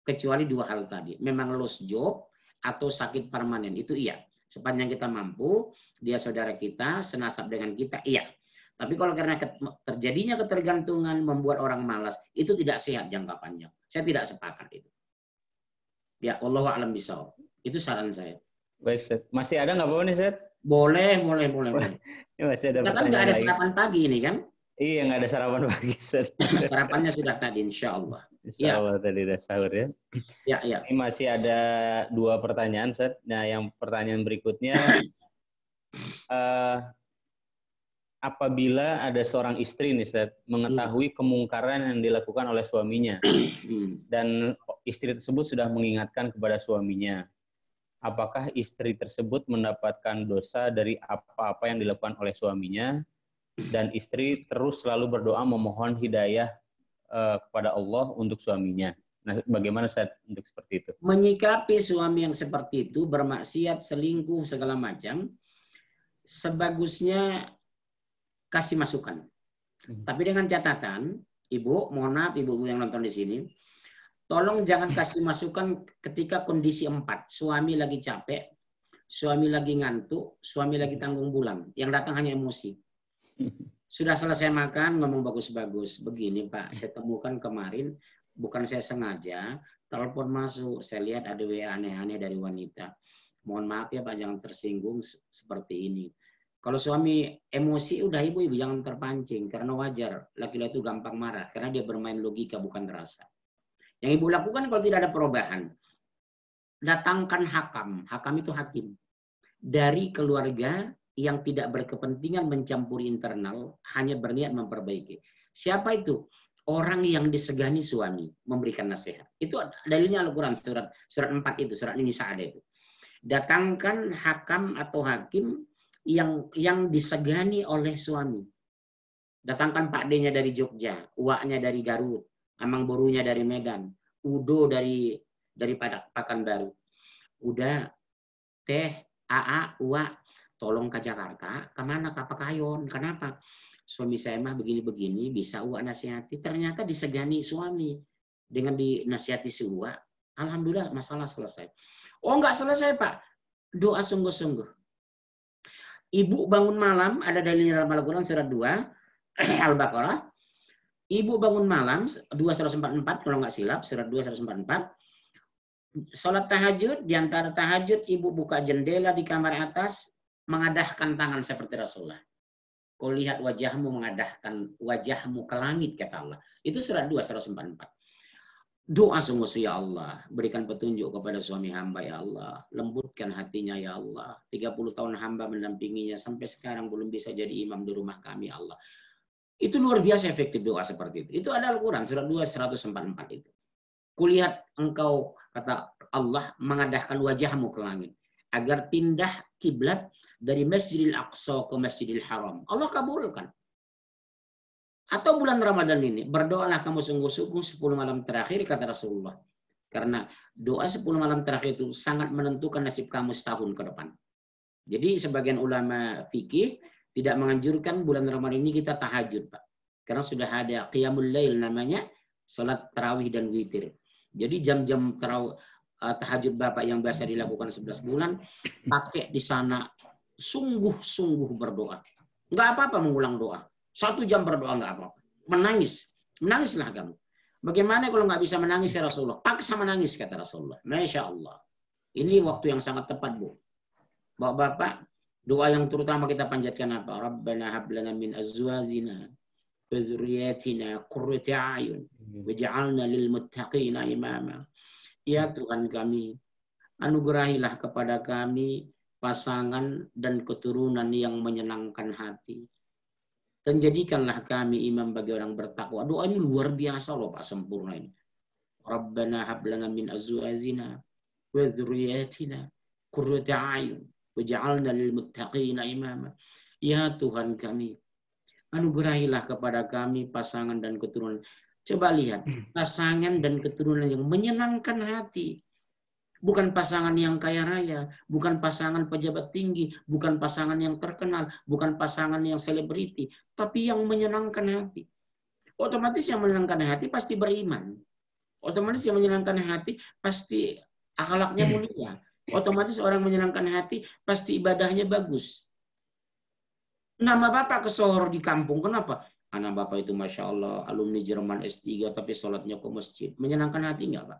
Kecuali dua hal tadi. Memang lost job atau sakit permanen. Itu iya. Sepanjang kita mampu, dia saudara kita, senasab dengan kita, iya. Tapi kalau karena terjadinya ketergantungan membuat orang malas, itu tidak sehat jangka panjang. Saya tidak sepakat itu. Ya, Allah alam bisa. Itu saran saya. Baik, Seth. Masih ada nggak apa-apa nih, Seth? Boleh, boleh, boleh. boleh. <laughs> Masih ada kan nggak ada sarapan pagi ini, kan? Iya, nggak ada sarapan pagi. Nah, sarapannya sudah tadi, insya Allah. Insya ya. Allah tadi udah sahur ya. Ya, ya. Ini masih ada dua pertanyaan, Seth. Nah, yang pertanyaan berikutnya, uh, <coughs> apabila ada seorang istri nih, Seth, mengetahui hmm. kemungkaran yang dilakukan oleh suaminya, <coughs> hmm. dan istri tersebut sudah mengingatkan kepada suaminya, apakah istri tersebut mendapatkan dosa dari apa-apa yang dilakukan oleh suaminya, dan istri terus selalu berdoa memohon hidayah uh, kepada Allah untuk suaminya. Nah, bagaimana saat untuk seperti itu? Menyikapi suami yang seperti itu bermaksiat, selingkuh segala macam, sebagusnya kasih masukan. Hmm. Tapi dengan catatan, Ibu, mohon maaf Ibu yang nonton di sini, tolong jangan <laughs> kasih masukan ketika kondisi empat, suami lagi capek, suami lagi ngantuk, suami lagi tanggung bulan, yang datang hanya emosi. Sudah selesai makan, ngomong bagus-bagus. Begini Pak, saya temukan kemarin, bukan saya sengaja, telepon masuk. Saya lihat ada WA aneh-aneh dari wanita. Mohon maaf ya Pak, jangan tersinggung seperti ini. Kalau suami emosi, udah ibu-ibu jangan terpancing. Karena wajar, laki-laki itu gampang marah. Karena dia bermain logika, bukan rasa. Yang ibu lakukan kalau tidak ada perubahan. Datangkan hakam. Hakam itu hakim. Dari keluarga yang tidak berkepentingan mencampuri internal, hanya berniat memperbaiki. Siapa itu? Orang yang disegani suami memberikan nasihat. Itu dalilnya Al-Quran surat surat 4 itu, surat Nisa ada itu. Datangkan hakam atau hakim yang yang disegani oleh suami. Datangkan Pak D-nya dari Jogja, Uaknya dari Garut, Amang Borunya dari Medan, Udo dari dari Pakanbaru. Udah teh, AA, Uak, tolong ke Jakarta, kemana ke Pekayon, kenapa? Suami saya mah begini-begini, bisa Uwa nasihati. Ternyata disegani suami dengan dinasihati si Uwa. Alhamdulillah masalah selesai. Oh enggak selesai Pak, doa sungguh-sungguh. Ibu bangun malam, ada dalilnya dalam Al-Quran surat 2, <clears throat> Al-Baqarah. Ibu bangun malam, empat kalau nggak silap, surat empat, sholat tahajud, di antara tahajud ibu buka jendela di kamar atas, mengadahkan tangan seperti Rasulullah. Kau lihat wajahmu mengadahkan wajahmu ke langit, kata Allah. Itu surat 2, 44. Doa sungguh ya Allah, berikan petunjuk kepada suami hamba ya Allah, lembutkan hatinya ya Allah. 30 tahun hamba mendampinginya sampai sekarang belum bisa jadi imam di rumah kami ya Allah. Itu luar biasa efektif doa seperti itu. Itu ada Al-Quran, surat 2, 144 itu. Kulihat engkau, kata Allah, mengadahkan wajahmu ke langit. Agar pindah kiblat dari Masjidil Aqsa ke Masjidil Haram. Allah kabulkan. Atau bulan Ramadan ini, berdoalah kamu sungguh-sungguh 10 malam terakhir, kata Rasulullah. Karena doa 10 malam terakhir itu sangat menentukan nasib kamu setahun ke depan. Jadi sebagian ulama fikih tidak menganjurkan bulan Ramadan ini kita tahajud, Pak. Karena sudah ada qiyamul lail namanya, salat tarawih dan witir. Jadi jam-jam tarawih eh, tahajud Bapak yang biasa dilakukan 11 bulan, pakai di sana sungguh-sungguh berdoa. Enggak apa-apa mengulang doa. Satu jam berdoa enggak apa-apa. Menangis. Menangislah kamu. Bagaimana kalau enggak bisa menangis ya Rasulullah? Paksa menangis kata Rasulullah. Masya Allah. Ini waktu yang sangat tepat bu. Bapak-bapak, doa yang terutama kita panjatkan apa? Rabbana hablana min azwazina wa zurriyatina qurrata ayun hmm. waj'alna lil muttaqina imama. Ya Tuhan kami, anugerahilah kepada kami pasangan, dan keturunan yang menyenangkan hati. Dan jadikanlah kami imam bagi orang bertakwa. Doa ini luar biasa loh Pak sempurna ini. Rabbana hablana min azwajina wa dzurriyyatina qurrata a'yun waj'alna lil muttaqina imama. Ya Tuhan kami, anugerahilah kepada kami pasangan dan keturunan. Coba lihat, hmm. pasangan dan keturunan yang menyenangkan hati bukan pasangan yang kaya raya, bukan pasangan pejabat tinggi, bukan pasangan yang terkenal, bukan pasangan yang selebriti, tapi yang menyenangkan hati. Otomatis yang menyenangkan hati pasti beriman. Otomatis yang menyenangkan hati pasti akhlaknya hmm. mulia. Otomatis orang menyenangkan hati pasti ibadahnya bagus. Nama Bapak kesohor di kampung. Kenapa? Anak Bapak itu Masya Allah, alumni Jerman S3 tapi sholatnya ke masjid. Menyenangkan hati enggak, Pak?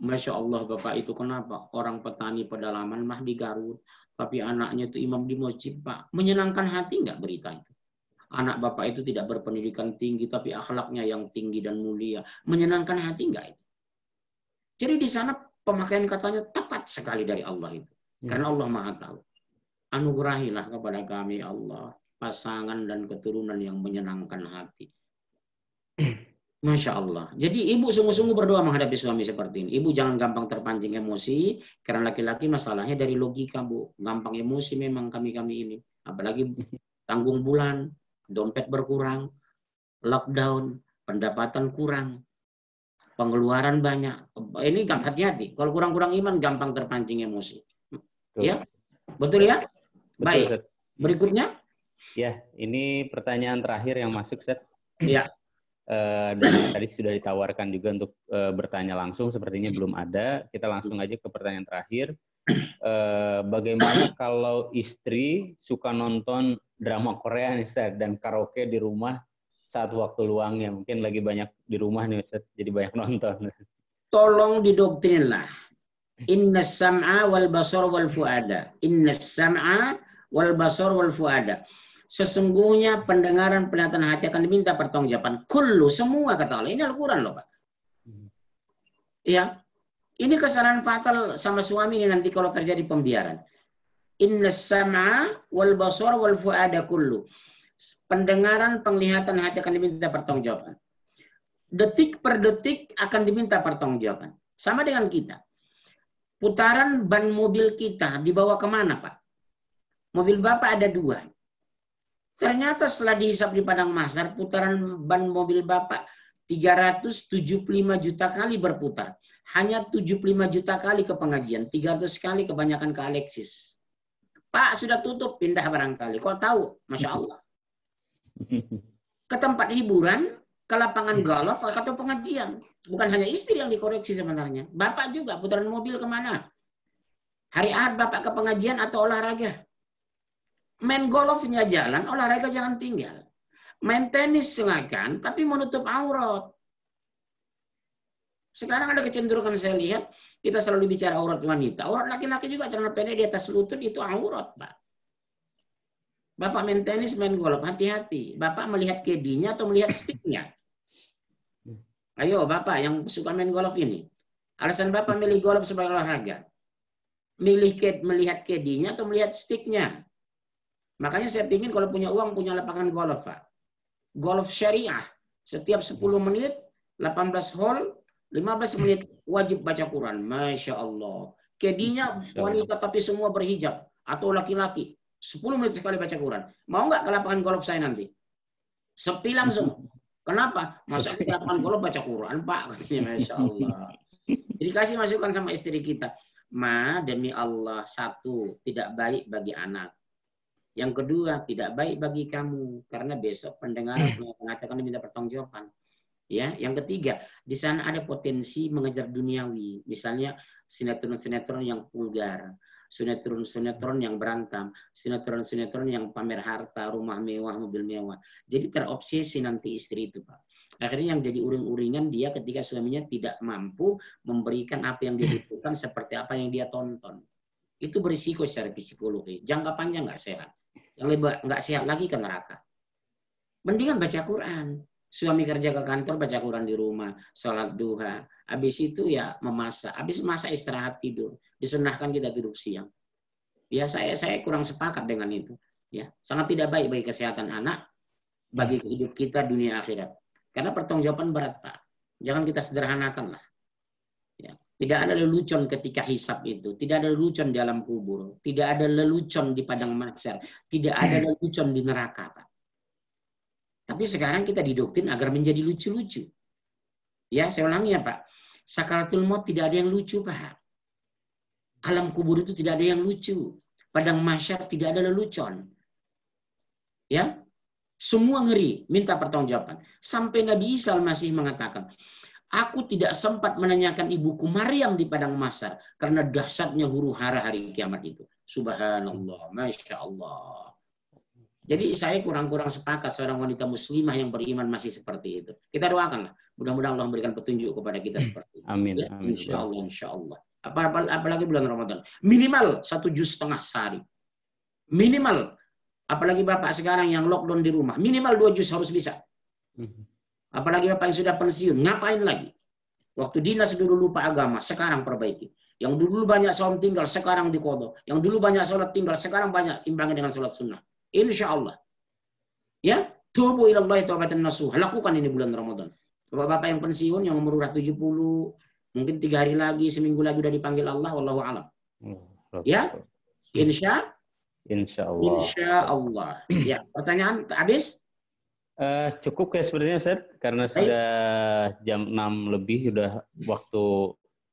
Masya Allah Bapak itu kenapa? Orang petani pedalaman mah di Garut. Tapi anaknya itu imam di masjid Pak. Menyenangkan hati nggak berita itu? Anak Bapak itu tidak berpendidikan tinggi tapi akhlaknya yang tinggi dan mulia. Menyenangkan hati nggak itu? Jadi di sana pemakaian katanya tepat sekali dari Allah itu. Ya. Karena Allah Maha Tahu. Anugerahilah kepada kami Allah pasangan dan keturunan yang menyenangkan hati. <clears throat> Masya Allah. Jadi ibu sungguh-sungguh berdoa menghadapi suami seperti ini. Ibu jangan gampang terpancing emosi, karena laki-laki masalahnya dari logika, Bu. Gampang emosi memang kami-kami ini. Apalagi tanggung bulan, dompet berkurang, lockdown, pendapatan kurang, pengeluaran banyak. Ini hati-hati. Kalau kurang-kurang iman, gampang terpancing emosi. Betul. Ya? Betul ya? Betul, Baik. Set. Berikutnya? Ya, ini pertanyaan terakhir yang masuk, Set. Ya. Dari eh, dan <coughs> tadi sudah ditawarkan juga untuk uh, bertanya langsung, sepertinya belum ada. Kita langsung aja ke pertanyaan terakhir. Uh, bagaimana kalau istri suka nonton drama Korea nih Ustaz, dan karaoke di rumah saat waktu luangnya? Mungkin lagi banyak di rumah nih Ustaz, jadi banyak nonton. <laughs> Tolong didoktrin lah. Inna sam'a wal basar wal fuada. Inna sam'a wal basar wal fuada sesungguhnya pendengaran penglihatan hati akan diminta pertanggungjawaban. Kullu semua kata Allah. Ini Al-Qur'an loh, Pak. Hmm. Ya. Ini kesalahan fatal sama suami ini nanti kalau terjadi pembiaran. Inna sama wal basar wal fuada kullu. Pendengaran, penglihatan hati akan diminta pertanggungjawaban. Detik per detik akan diminta pertanggungjawaban. Sama dengan kita. Putaran ban mobil kita dibawa kemana, Pak? Mobil Bapak ada dua. Ternyata setelah dihisap di padang masar, putaran ban mobil Bapak 375 juta kali berputar. Hanya 75 juta kali ke pengajian, 300 kali kebanyakan ke Alexis. Pak, sudah tutup, pindah barangkali. Kok tahu? Masya Allah. Ke tempat hiburan, ke lapangan golf, atau pengajian. Bukan hanya istri yang dikoreksi sebenarnya. Bapak juga, putaran mobil kemana? Hari Ahad Bapak ke pengajian atau olahraga? Main golfnya jalan, olahraga jangan tinggal. Main tenis silakan, tapi menutup aurat. Sekarang ada kecenderungan saya lihat, kita selalu bicara aurat wanita. Aurat laki-laki juga celana pendek di atas lutut itu aurat, Pak. Bapak main tenis, main golf, hati-hati. Bapak melihat kedinya atau melihat sticknya? Ayo, Bapak yang suka main golf ini. Alasan Bapak milih golf sebagai olahraga? Milih ke, melihat kedinya atau melihat sticknya? Makanya saya ingin kalau punya uang punya lapangan golf, Pak. Golf syariah. Setiap 10 hmm. menit, 18 hole, 15 menit wajib baca Quran. Masya Allah. Kedinya hmm, wanita tapi semua berhijab. Atau laki-laki. 10 menit sekali baca Quran. Mau nggak ke lapangan golf saya nanti? Sepi langsung. Hmm. Kenapa? Masuk ke lapangan golf baca Quran, Pak. <laughs> Masya Allah. Jadi kasih masukan sama istri kita. Ma, demi Allah, satu, tidak baik bagi anak yang kedua, tidak baik bagi kamu karena besok pendengar hmm. mengatakan diminta pertanggungjawaban. Ya, yang ketiga, di sana ada potensi mengejar duniawi, misalnya sinetron-sinetron yang vulgar, sinetron-sinetron yang berantem, sinetron-sinetron yang pamer harta, rumah mewah, mobil mewah. Jadi terobsesi nanti istri itu, Pak. Akhirnya yang jadi uring-uringan dia ketika suaminya tidak mampu memberikan apa yang dibutuhkan hmm. seperti apa yang dia tonton. Itu berisiko secara psikologi. Jangka panjang nggak sehat. Yang lebih nggak siap lagi ke neraka. Mendingan baca Quran. Suami kerja ke kantor, baca Quran di rumah, sholat duha. Habis itu ya memasak. Habis masak istirahat tidur. Disunahkan kita tidur siang. Ya saya, saya kurang sepakat dengan itu. Ya, sangat tidak baik bagi kesehatan anak, bagi hidup kita dunia akhirat. Karena pertanggungjawaban berat, Pak. Jangan kita sederhanakan lah. Tidak ada lelucon ketika hisap itu. Tidak ada lelucon dalam kubur. Tidak ada lelucon di padang mahsyar. Tidak ada hmm. lelucon di neraka, Pak. Tapi sekarang kita didoktrin agar menjadi lucu-lucu. Ya, saya ulangi ya, Pak. Sakaratul maut tidak ada yang lucu, Pak. Alam kubur itu tidak ada yang lucu. Padang masyar tidak ada lelucon. Ya, semua ngeri, minta pertanggungjawaban. Sampai Nabi Isa masih mengatakan, Aku tidak sempat menanyakan ibuku Maryam di padang masar karena dahsyatnya huru hara hari kiamat itu. Subhanallah, masya Allah. Jadi saya kurang-kurang sepakat seorang wanita muslimah yang beriman masih seperti itu. Kita doakanlah. Mudah-mudahan Allah memberikan petunjuk kepada kita hmm. seperti itu. Amin. Ya, insya Allah, insya Allah. Apalagi bulan Ramadan. Minimal satu juz setengah sehari. Minimal. Apalagi Bapak sekarang yang lockdown di rumah. Minimal dua juz harus bisa. Hmm. Apalagi Bapak yang sudah pensiun, ngapain lagi? Waktu dinas dulu lupa agama, sekarang perbaiki. Yang dulu banyak sholat tinggal, sekarang dikodok. Yang dulu banyak sholat tinggal, sekarang banyak imbangi dengan sholat sunnah. Insya Allah. Ya, tubuh ilallah taubatan nasuh. Lakukan ini bulan Ramadan. Bapak-bapak yang pensiun, yang umur udah 70, mungkin tiga hari lagi, seminggu lagi udah dipanggil Allah, wallahu alam. Hmm, ya, insya Insya Allah. Insya Allah. Ya, pertanyaan habis? Uh, cukup ya sebenarnya, Sir, karena sudah jam 6 lebih, sudah waktu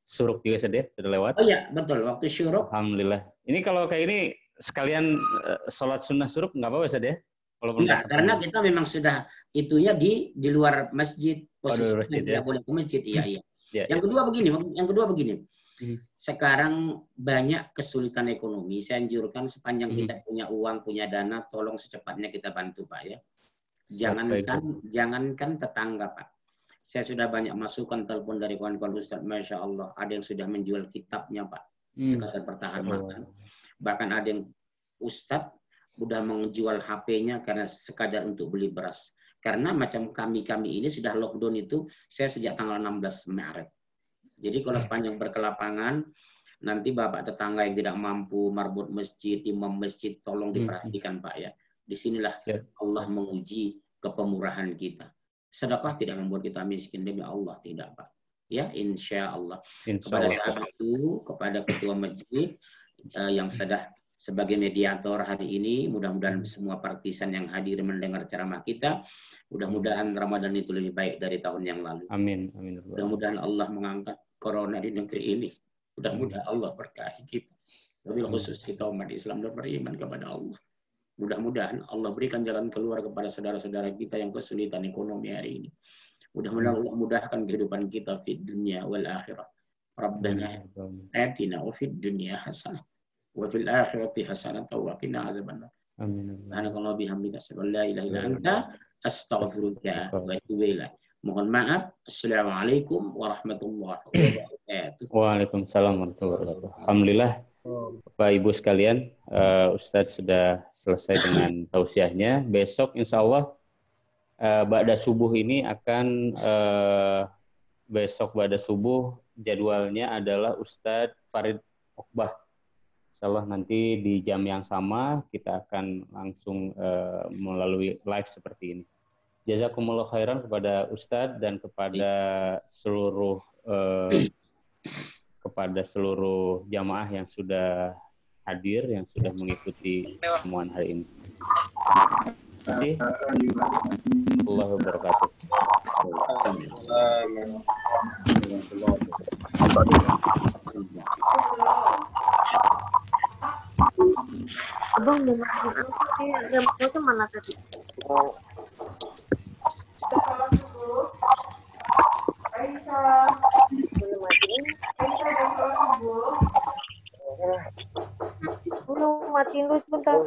suruk juga Ustaz ya, sudah lewat. Oh iya, betul, waktu syuruk. Alhamdulillah. Ini kalau kayak ini sekalian uh, sholat sunnah suruk nggak apa-apa Ustaz ya? Walaupun Enggak, karena kita memang sudah itunya di di luar masjid, oh, posisi oh, masjid, tidak ya? boleh ke masjid, iya hmm. iya. Ya, ya. yang ya. kedua begini, yang kedua begini. Hmm. Sekarang banyak kesulitan ekonomi. Saya anjurkan sepanjang hmm. kita punya uang, punya dana, tolong secepatnya kita bantu Pak ya. Jangankan jangankan tetangga Pak. Saya sudah banyak masukan telepon dari kawan-kawan ustadz Masya Allah. Ada yang sudah menjual kitabnya Pak, hmm. sekadar pertahanan. Bahkan ada yang ustadz sudah menjual HP-nya karena sekadar untuk beli beras. Karena macam kami-kami ini sudah lockdown itu, saya sejak tanggal 16 Maret. Jadi kalau hmm. sepanjang berkelapangan, nanti bapak tetangga yang tidak mampu marbot masjid, imam masjid, tolong hmm. diperhatikan Pak ya. Disinilah Siap. Ya. Allah menguji kepemurahan kita. Sedekah tidak membuat kita miskin demi Allah tidak pak. Ya insya Allah. Insya Kepada saat itu kepada ketua masjid eh, yang sudah sebagai mediator hari ini. Mudah-mudahan semua partisan yang hadir mendengar ceramah kita, mudah-mudahan Ramadan itu lebih baik dari tahun yang lalu. Amin. Amin. Ya mudah-mudahan Allah mengangkat corona di negeri ini. Mudah-mudahan Allah berkahi kita. Lebih khusus kita umat Islam dan beriman kepada Allah. Mudah-mudahan Allah berikan jalan keluar kepada saudara-saudara kita yang kesulitan ekonomi hari ini. Mudah-mudahan Allah mudahkan kehidupan kita di dunia wal akhirat. Rabbana atina wa fid dunya hasanah wa fil akhirati hasanah wa qina azabannar. Amin. Subhanakallah bihamdika asyhadu an la ilaha illa anta astaghfiruka wa atubu ilaik. Mohon maaf. Assalamualaikum warahmatullahi wabarakatuh. Waalaikumsalam warahmatullahi wabarakatuh. Alhamdulillah Bapak Ibu sekalian, uh, Ustadz sudah selesai dengan tausiahnya. Besok insya Allah uh, Ba'da Subuh ini akan uh, besok Ba'da Subuh jadwalnya adalah Ustadz Farid Okbah. Insya Allah nanti di jam yang sama kita akan langsung uh, melalui live seperti ini. Jazakumullah khairan kepada Ustadz dan kepada seluruh uh, kepada seluruh jamaah yang sudah hadir, yang sudah mengikuti pertemuan hari ini. Terima kasih. Allah wabarakatuh. Abang mau apa sih? tuh mana tadi? Aisyah. Gunung matiin Gunung Mati lu sebentar.